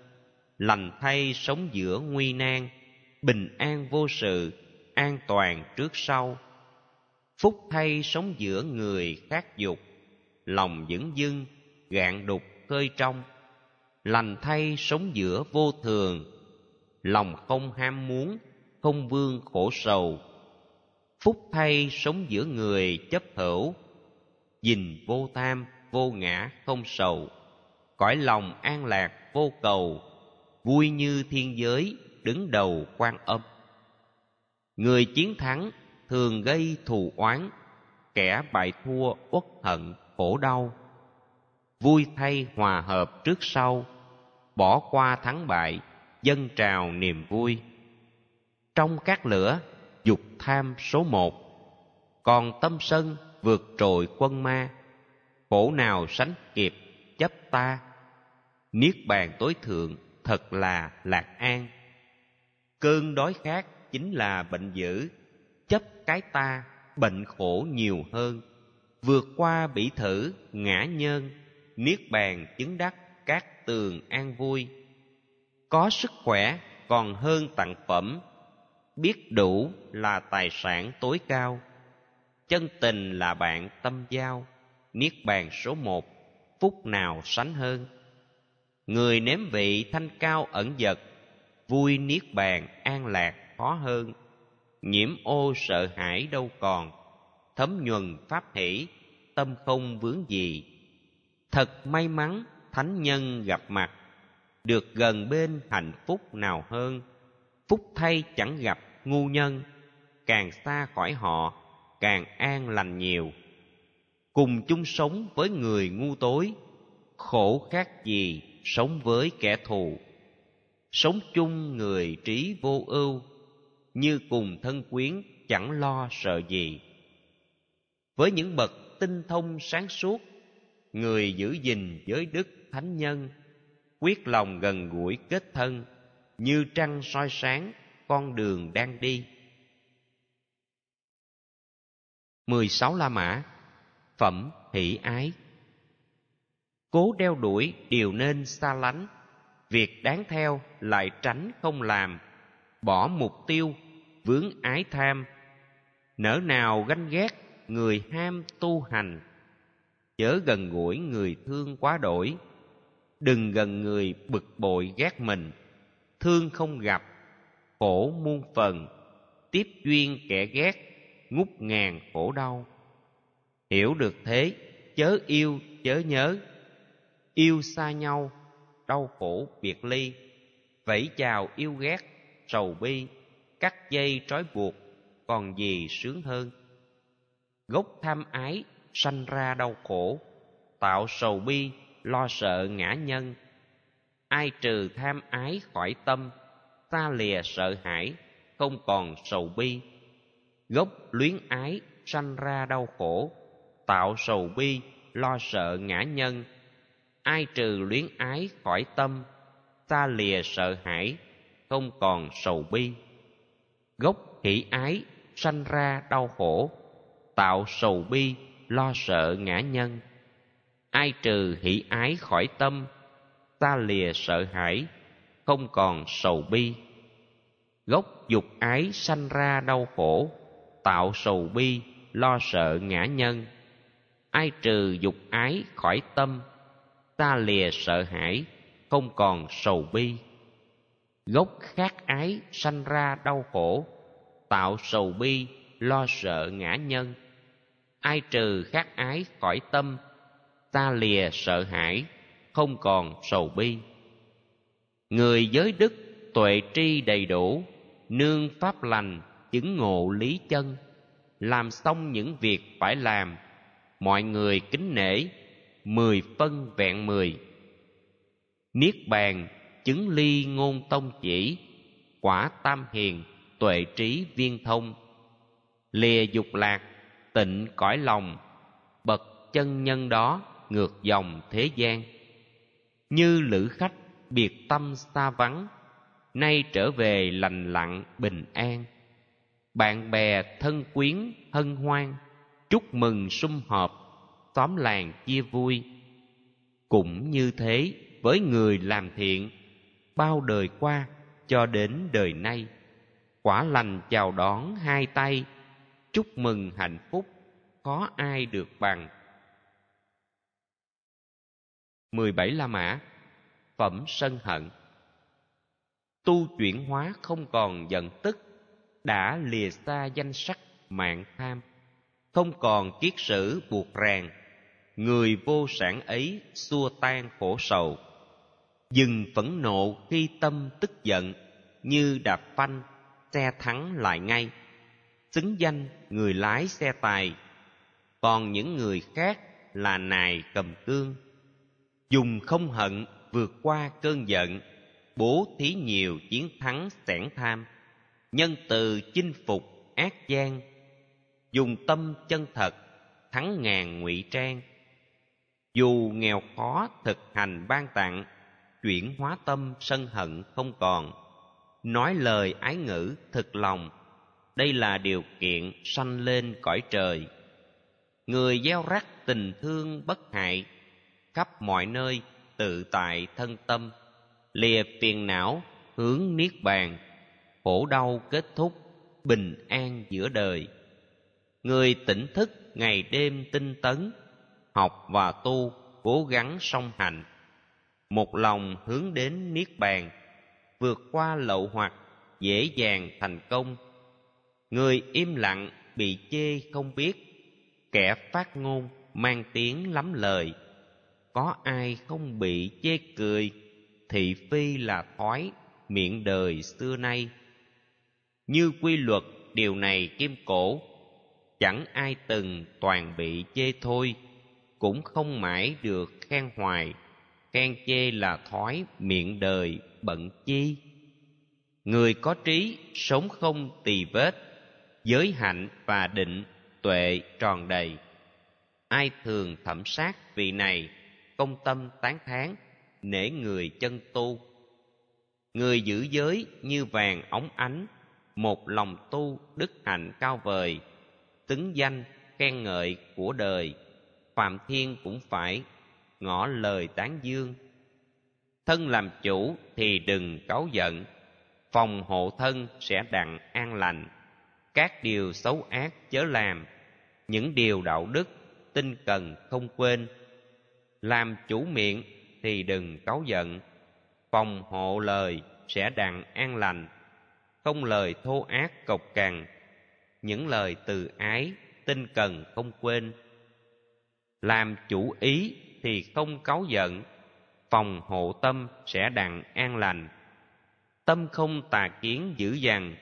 lành thay sống giữa nguy nan bình an vô sự an toàn trước sau phúc thay sống giữa người khác dục lòng vững dưng gạn đục khơi trong lành thay sống giữa vô thường lòng không ham muốn không vương khổ sầu phúc thay sống giữa người chấp hữu nhìn vô tham vô ngã không sầu cõi lòng an lạc vô cầu vui như thiên giới đứng đầu quan âm người chiến thắng thường gây thù oán kẻ bại thua uất hận khổ đau vui thay hòa hợp trước sau bỏ qua thắng bại dân trào niềm vui trong các lửa dục tham số một còn tâm sân vượt trội quân ma khổ nào sánh kịp chấp ta niết bàn tối thượng thật là lạc an cơn đói khát chính là bệnh dữ chấp cái ta bệnh khổ nhiều hơn vượt qua bị thử ngã nhân niết bàn chứng đắc các tường an vui có sức khỏe còn hơn tặng phẩm biết đủ là tài sản tối cao chân tình là bạn tâm giao niết bàn số một phút nào sánh hơn người nếm vị thanh cao ẩn dật vui niết bàn an lạc khó hơn nhiễm ô sợ hãi đâu còn thấm nhuần pháp hỷ tâm không vướng gì thật may mắn thánh nhân gặp mặt được gần bên hạnh phúc nào hơn phúc thay chẳng gặp ngu nhân càng xa khỏi họ càng an lành nhiều cùng chung sống với người ngu tối khổ khác gì sống với kẻ thù sống chung người trí vô ưu như cùng thân quyến chẳng lo sợ gì với những bậc tinh thông sáng suốt người giữ gìn giới đức thánh nhân quyết lòng gần gũi kết thân như trăng soi sáng con đường đang đi 16 la mã phẩm hỷ ái cố đeo đuổi điều nên xa lánh việc đáng theo lại tránh không làm bỏ mục tiêu vướng ái tham nỡ nào ganh ghét người ham tu hành chớ gần gũi người thương quá đổi đừng gần người bực bội ghét mình thương không gặp khổ muôn phần tiếp duyên kẻ ghét ngút ngàn khổ đau hiểu được thế chớ yêu chớ nhớ yêu xa nhau đau khổ biệt ly vẫy chào yêu ghét sầu bi cắt dây trói buộc còn gì sướng hơn gốc tham ái sanh ra đau khổ tạo sầu bi lo sợ ngã nhân ai trừ tham ái khỏi tâm xa lìa sợ hãi không còn sầu bi gốc luyến ái sanh ra đau khổ tạo sầu bi lo sợ ngã nhân ai trừ luyến ái khỏi tâm xa lìa sợ hãi không còn sầu bi gốc hỷ ái sanh ra đau khổ tạo sầu bi lo sợ ngã nhân ai trừ hỷ ái khỏi tâm ta lìa sợ hãi không còn sầu bi gốc dục ái sanh ra đau khổ tạo sầu bi lo sợ ngã nhân ai trừ dục ái khỏi tâm ta lìa sợ hãi không còn sầu bi gốc khát ái sanh ra đau khổ tạo sầu bi lo sợ ngã nhân ai trừ khát ái khỏi tâm ta lìa sợ hãi không còn sầu bi người giới đức tuệ tri đầy đủ nương pháp lành chứng ngộ lý chân làm xong những việc phải làm mọi người kính nể mười phân vẹn mười niết bàn chứng ly ngôn tông chỉ quả tam hiền tuệ trí viên thông lìa dục lạc tịnh cõi lòng bậc chân nhân đó ngược dòng thế gian như lữ khách biệt tâm xa vắng nay trở về lành lặn bình an bạn bè thân quyến hân hoan chúc mừng sum họp xóm làng chia vui cũng như thế với người làm thiện bao đời qua cho đến đời nay quả lành chào đón hai tay chúc mừng hạnh phúc có ai được bằng 17 La Mã Phẩm Sân Hận Tu chuyển hóa không còn giận tức Đã lìa xa danh sắc mạng tham Không còn kiết sử buộc ràng Người vô sản ấy xua tan khổ sầu Dừng phẫn nộ khi tâm tức giận Như đạp phanh, xe thắng lại ngay Xứng danh người lái xe tài Còn những người khác là nài cầm cương dùng không hận vượt qua cơn giận bố thí nhiều chiến thắng sẻn tham nhân từ chinh phục ác gian dùng tâm chân thật thắng ngàn ngụy trang dù nghèo khó thực hành ban tặng chuyển hóa tâm sân hận không còn nói lời ái ngữ thực lòng đây là điều kiện sanh lên cõi trời người gieo rắc tình thương bất hại khắp mọi nơi tự tại thân tâm lìa phiền não hướng niết bàn khổ đau kết thúc bình an giữa đời người tỉnh thức ngày đêm tinh tấn học và tu cố gắng song hành một lòng hướng đến niết bàn vượt qua lậu hoặc dễ dàng thành công người im lặng bị chê không biết kẻ phát ngôn mang tiếng lắm lời có ai không bị chê cười thị phi là thói miệng đời xưa nay như quy luật điều này kim cổ chẳng ai từng toàn bị chê thôi cũng không mãi được khen hoài khen chê là thói miệng đời bận chi người có trí sống không tì vết giới hạnh và định tuệ tròn đầy ai thường thẩm sát vị này công tâm tán thán nể người chân tu người giữ giới như vàng óng ánh một lòng tu đức hạnh cao vời tướng danh khen ngợi của đời phạm thiên cũng phải ngỏ lời tán dương thân làm chủ thì đừng cáu giận phòng hộ thân sẽ đặng an lành các điều xấu ác chớ làm những điều đạo đức tinh cần không quên làm chủ miệng thì đừng cáu giận phòng hộ lời sẽ đặng an lành không lời thô ác cộc cằn những lời từ ái tinh cần không quên làm chủ ý thì không cáu giận phòng hộ tâm sẽ đặng an lành tâm không tà kiến dữ dằn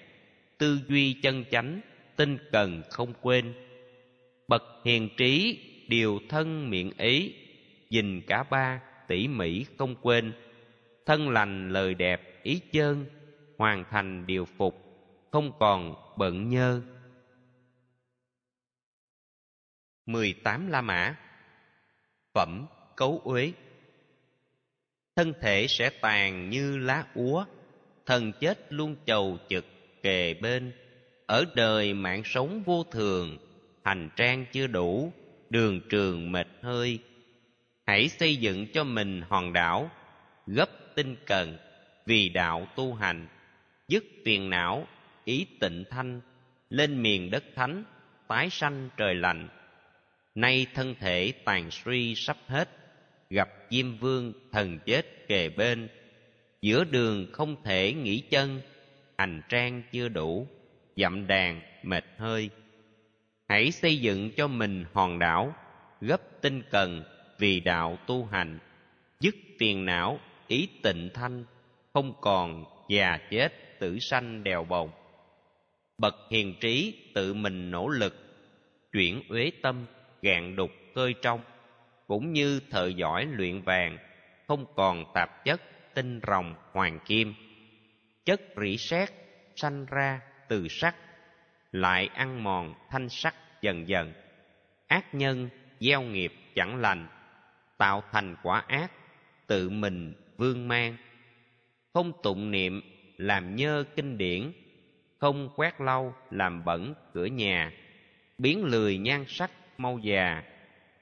tư duy chân chánh tinh cần không quên bậc hiền trí điều thân miệng ý dình cả ba tỉ mỉ không quên thân lành lời đẹp ý chơn hoàn thành điều phục không còn bận nhơ mười tám la mã phẩm cấu uế thân thể sẽ tàn như lá úa thần chết luôn chầu chực kề bên ở đời mạng sống vô thường hành trang chưa đủ đường trường mệt hơi hãy xây dựng cho mình hòn đảo gấp tinh cần vì đạo tu hành dứt phiền não ý tịnh thanh lên miền đất thánh tái sanh trời lành nay thân thể tàn suy sắp hết gặp diêm vương thần chết kề bên giữa đường không thể nghỉ chân hành trang chưa đủ dặm đàn mệt hơi hãy xây dựng cho mình hòn đảo gấp tinh cần vì đạo tu hành dứt phiền não ý tịnh thanh không còn già chết tử sanh đèo bồng bậc hiền trí tự mình nỗ lực chuyển uế tâm gạn đục cơi trong cũng như thợ giỏi luyện vàng không còn tạp chất tinh rồng hoàng kim chất rỉ sét sanh ra từ sắt lại ăn mòn thanh sắt dần dần ác nhân gieo nghiệp chẳng lành tạo thành quả ác tự mình vương mang không tụng niệm làm nhơ kinh điển không quét lau làm bẩn cửa nhà biến lười nhan sắc mau già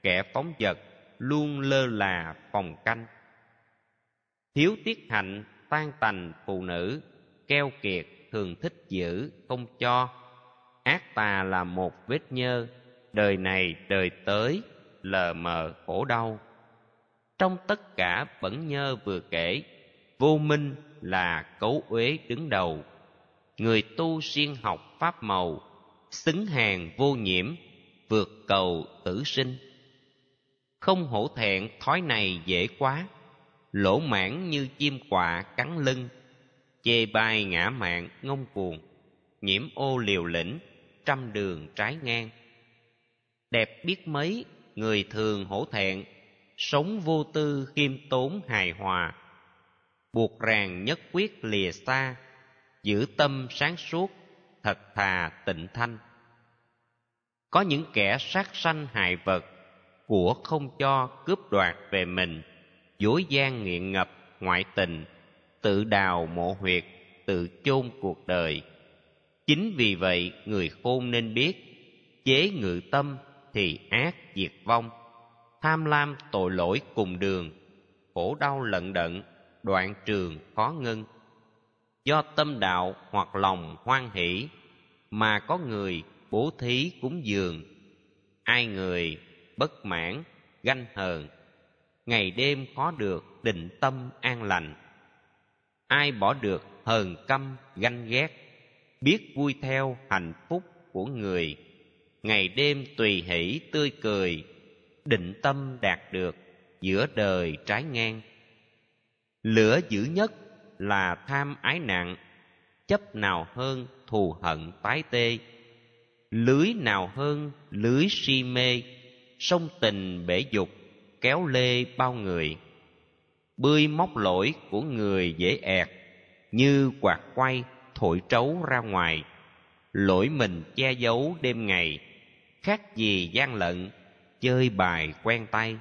kẻ phóng vật luôn lơ là phòng canh thiếu tiết hạnh tan tành phụ nữ keo kiệt thường thích giữ không cho ác tà là một vết nhơ đời này đời tới lờ mờ khổ đau trong tất cả vẫn nhơ vừa kể vô minh là cấu uế đứng đầu người tu siêng học pháp màu xứng hàng vô nhiễm vượt cầu tử sinh không hổ thẹn thói này dễ quá lỗ mãn như chim quạ cắn lưng chê bai ngã mạng ngông cuồng nhiễm ô liều lĩnh trăm đường trái ngang đẹp biết mấy người thường hổ thẹn sống vô tư khiêm tốn hài hòa buộc ràng nhất quyết lìa xa giữ tâm sáng suốt thật thà tịnh thanh có những kẻ sát sanh hại vật của không cho cướp đoạt về mình dối gian nghiện ngập ngoại tình tự đào mộ huyệt tự chôn cuộc đời chính vì vậy người khôn nên biết chế ngự tâm thì ác diệt vong tham lam tội lỗi cùng đường khổ đau lận đận đoạn trường khó ngưng do tâm đạo hoặc lòng hoan hỷ mà có người bố thí cúng dường ai người bất mãn ganh hờn ngày đêm khó được định tâm an lành ai bỏ được hờn căm ganh ghét biết vui theo hạnh phúc của người ngày đêm tùy hỷ tươi cười định tâm đạt được giữa đời trái ngang lửa dữ nhất là tham ái nặng chấp nào hơn thù hận tái tê lưới nào hơn lưới si mê sông tình bể dục kéo lê bao người bươi móc lỗi của người dễ ẹt như quạt quay thổi trấu ra ngoài lỗi mình che giấu đêm ngày khác gì gian lận chơi bài quen tay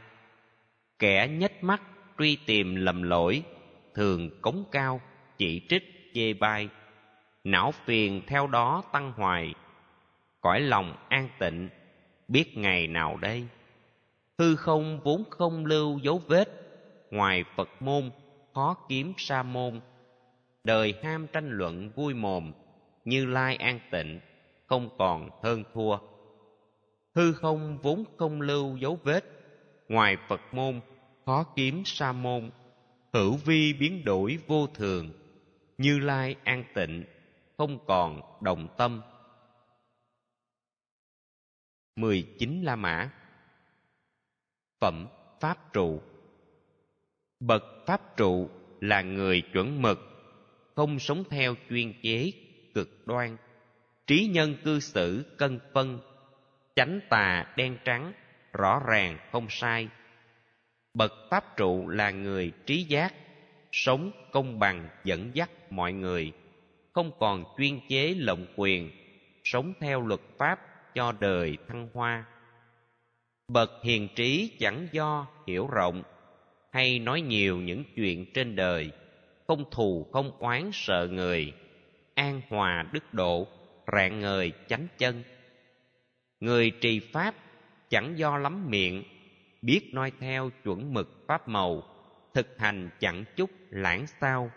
kẻ nhếch mắt truy tìm lầm lỗi thường cống cao chỉ trích chê bai não phiền theo đó tăng hoài cõi lòng an tịnh biết ngày nào đây hư không vốn không lưu dấu vết ngoài phật môn khó kiếm sa môn đời ham tranh luận vui mồm như lai an tịnh không còn hơn thua hư không vốn không lưu dấu vết ngoài phật môn khó kiếm sa môn hữu vi biến đổi vô thường như lai an tịnh không còn đồng tâm mười chín la mã phẩm pháp trụ bậc pháp trụ là người chuẩn mực không sống theo chuyên chế cực đoan trí nhân cư xử cân phân chánh tà đen trắng rõ ràng không sai bậc pháp trụ là người trí giác sống công bằng dẫn dắt mọi người không còn chuyên chế lộng quyền sống theo luật pháp cho đời thăng hoa bậc hiền trí chẳng do hiểu rộng hay nói nhiều những chuyện trên đời không thù không oán sợ người an hòa đức độ rạng ngời chánh chân Người trì pháp chẳng do lắm miệng, biết noi theo chuẩn mực pháp màu, thực hành chẳng chút lãng sao,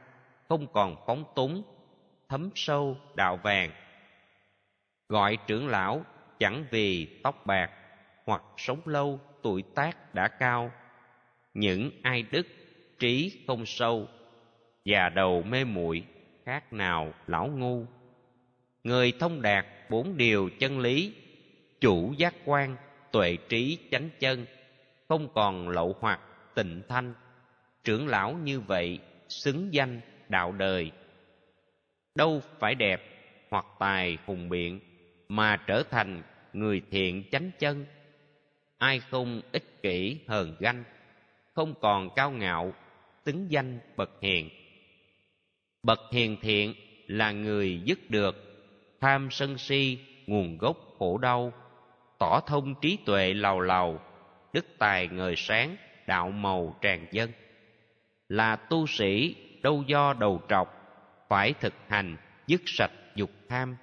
không còn phóng túng, thấm sâu đạo vàng. Gọi trưởng lão chẳng vì tóc bạc hoặc sống lâu tuổi tác đã cao, những ai đức trí không sâu, già đầu mê muội khác nào lão ngu. Người thông đạt bốn điều chân lý chủ giác quan tuệ trí chánh chân không còn lậu hoặc tịnh thanh trưởng lão như vậy xứng danh đạo đời đâu phải đẹp hoặc tài hùng biện mà trở thành người thiện chánh chân ai không ích kỷ hờn ganh không còn cao ngạo xứng danh bậc hiền bậc hiền thiện là người dứt được tham sân si nguồn gốc khổ đau tỏ thông trí tuệ lầu lầu đức tài ngời sáng đạo màu tràn dân là tu sĩ đâu do đầu trọc phải thực hành dứt sạch dục tham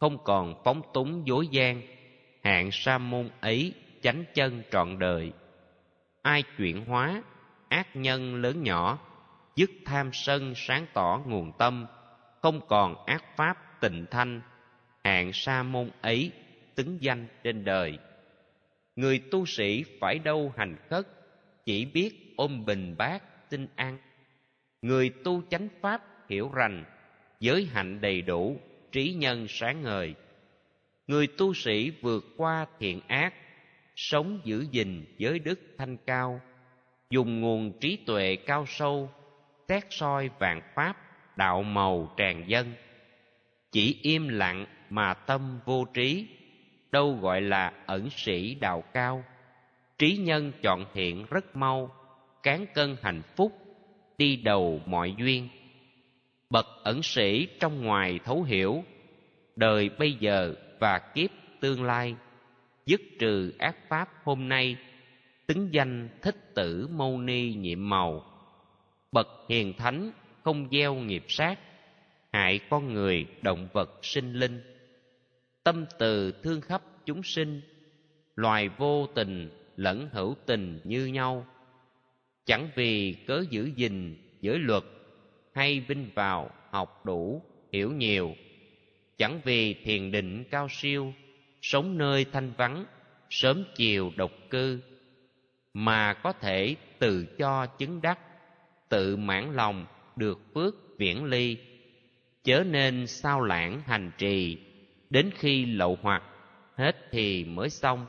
không còn phóng túng dối gian hạng sa môn ấy chánh chân trọn đời ai chuyển hóa ác nhân lớn nhỏ dứt tham sân sáng tỏ nguồn tâm không còn ác pháp tình thanh hạng sa môn ấy xứng danh trên đời người tu sĩ phải đâu hành khất chỉ biết ôm bình bát tinh an người tu chánh pháp hiểu rành giới hạnh đầy đủ trí nhân sáng ngời người tu sĩ vượt qua thiện ác sống giữ gìn giới đức thanh cao dùng nguồn trí tuệ cao sâu xét soi vạn pháp đạo màu tràn dân chỉ im lặng mà tâm vô trí đâu gọi là ẩn sĩ đào cao trí nhân chọn thiện rất mau cán cân hạnh phúc đi đầu mọi duyên bậc ẩn sĩ trong ngoài thấu hiểu đời bây giờ và kiếp tương lai dứt trừ ác pháp hôm nay tính danh thích tử mâu ni nhiệm màu bậc hiền thánh không gieo nghiệp sát hại con người động vật sinh linh tâm từ thương khắp chúng sinh loài vô tình lẫn hữu tình như nhau chẳng vì cớ giữ gìn giới luật hay vinh vào học đủ hiểu nhiều chẳng vì thiền định cao siêu sống nơi thanh vắng sớm chiều độc cư mà có thể tự cho chứng đắc tự mãn lòng được phước viễn ly chớ nên sao lãng hành trì đến khi lậu hoặc hết thì mới xong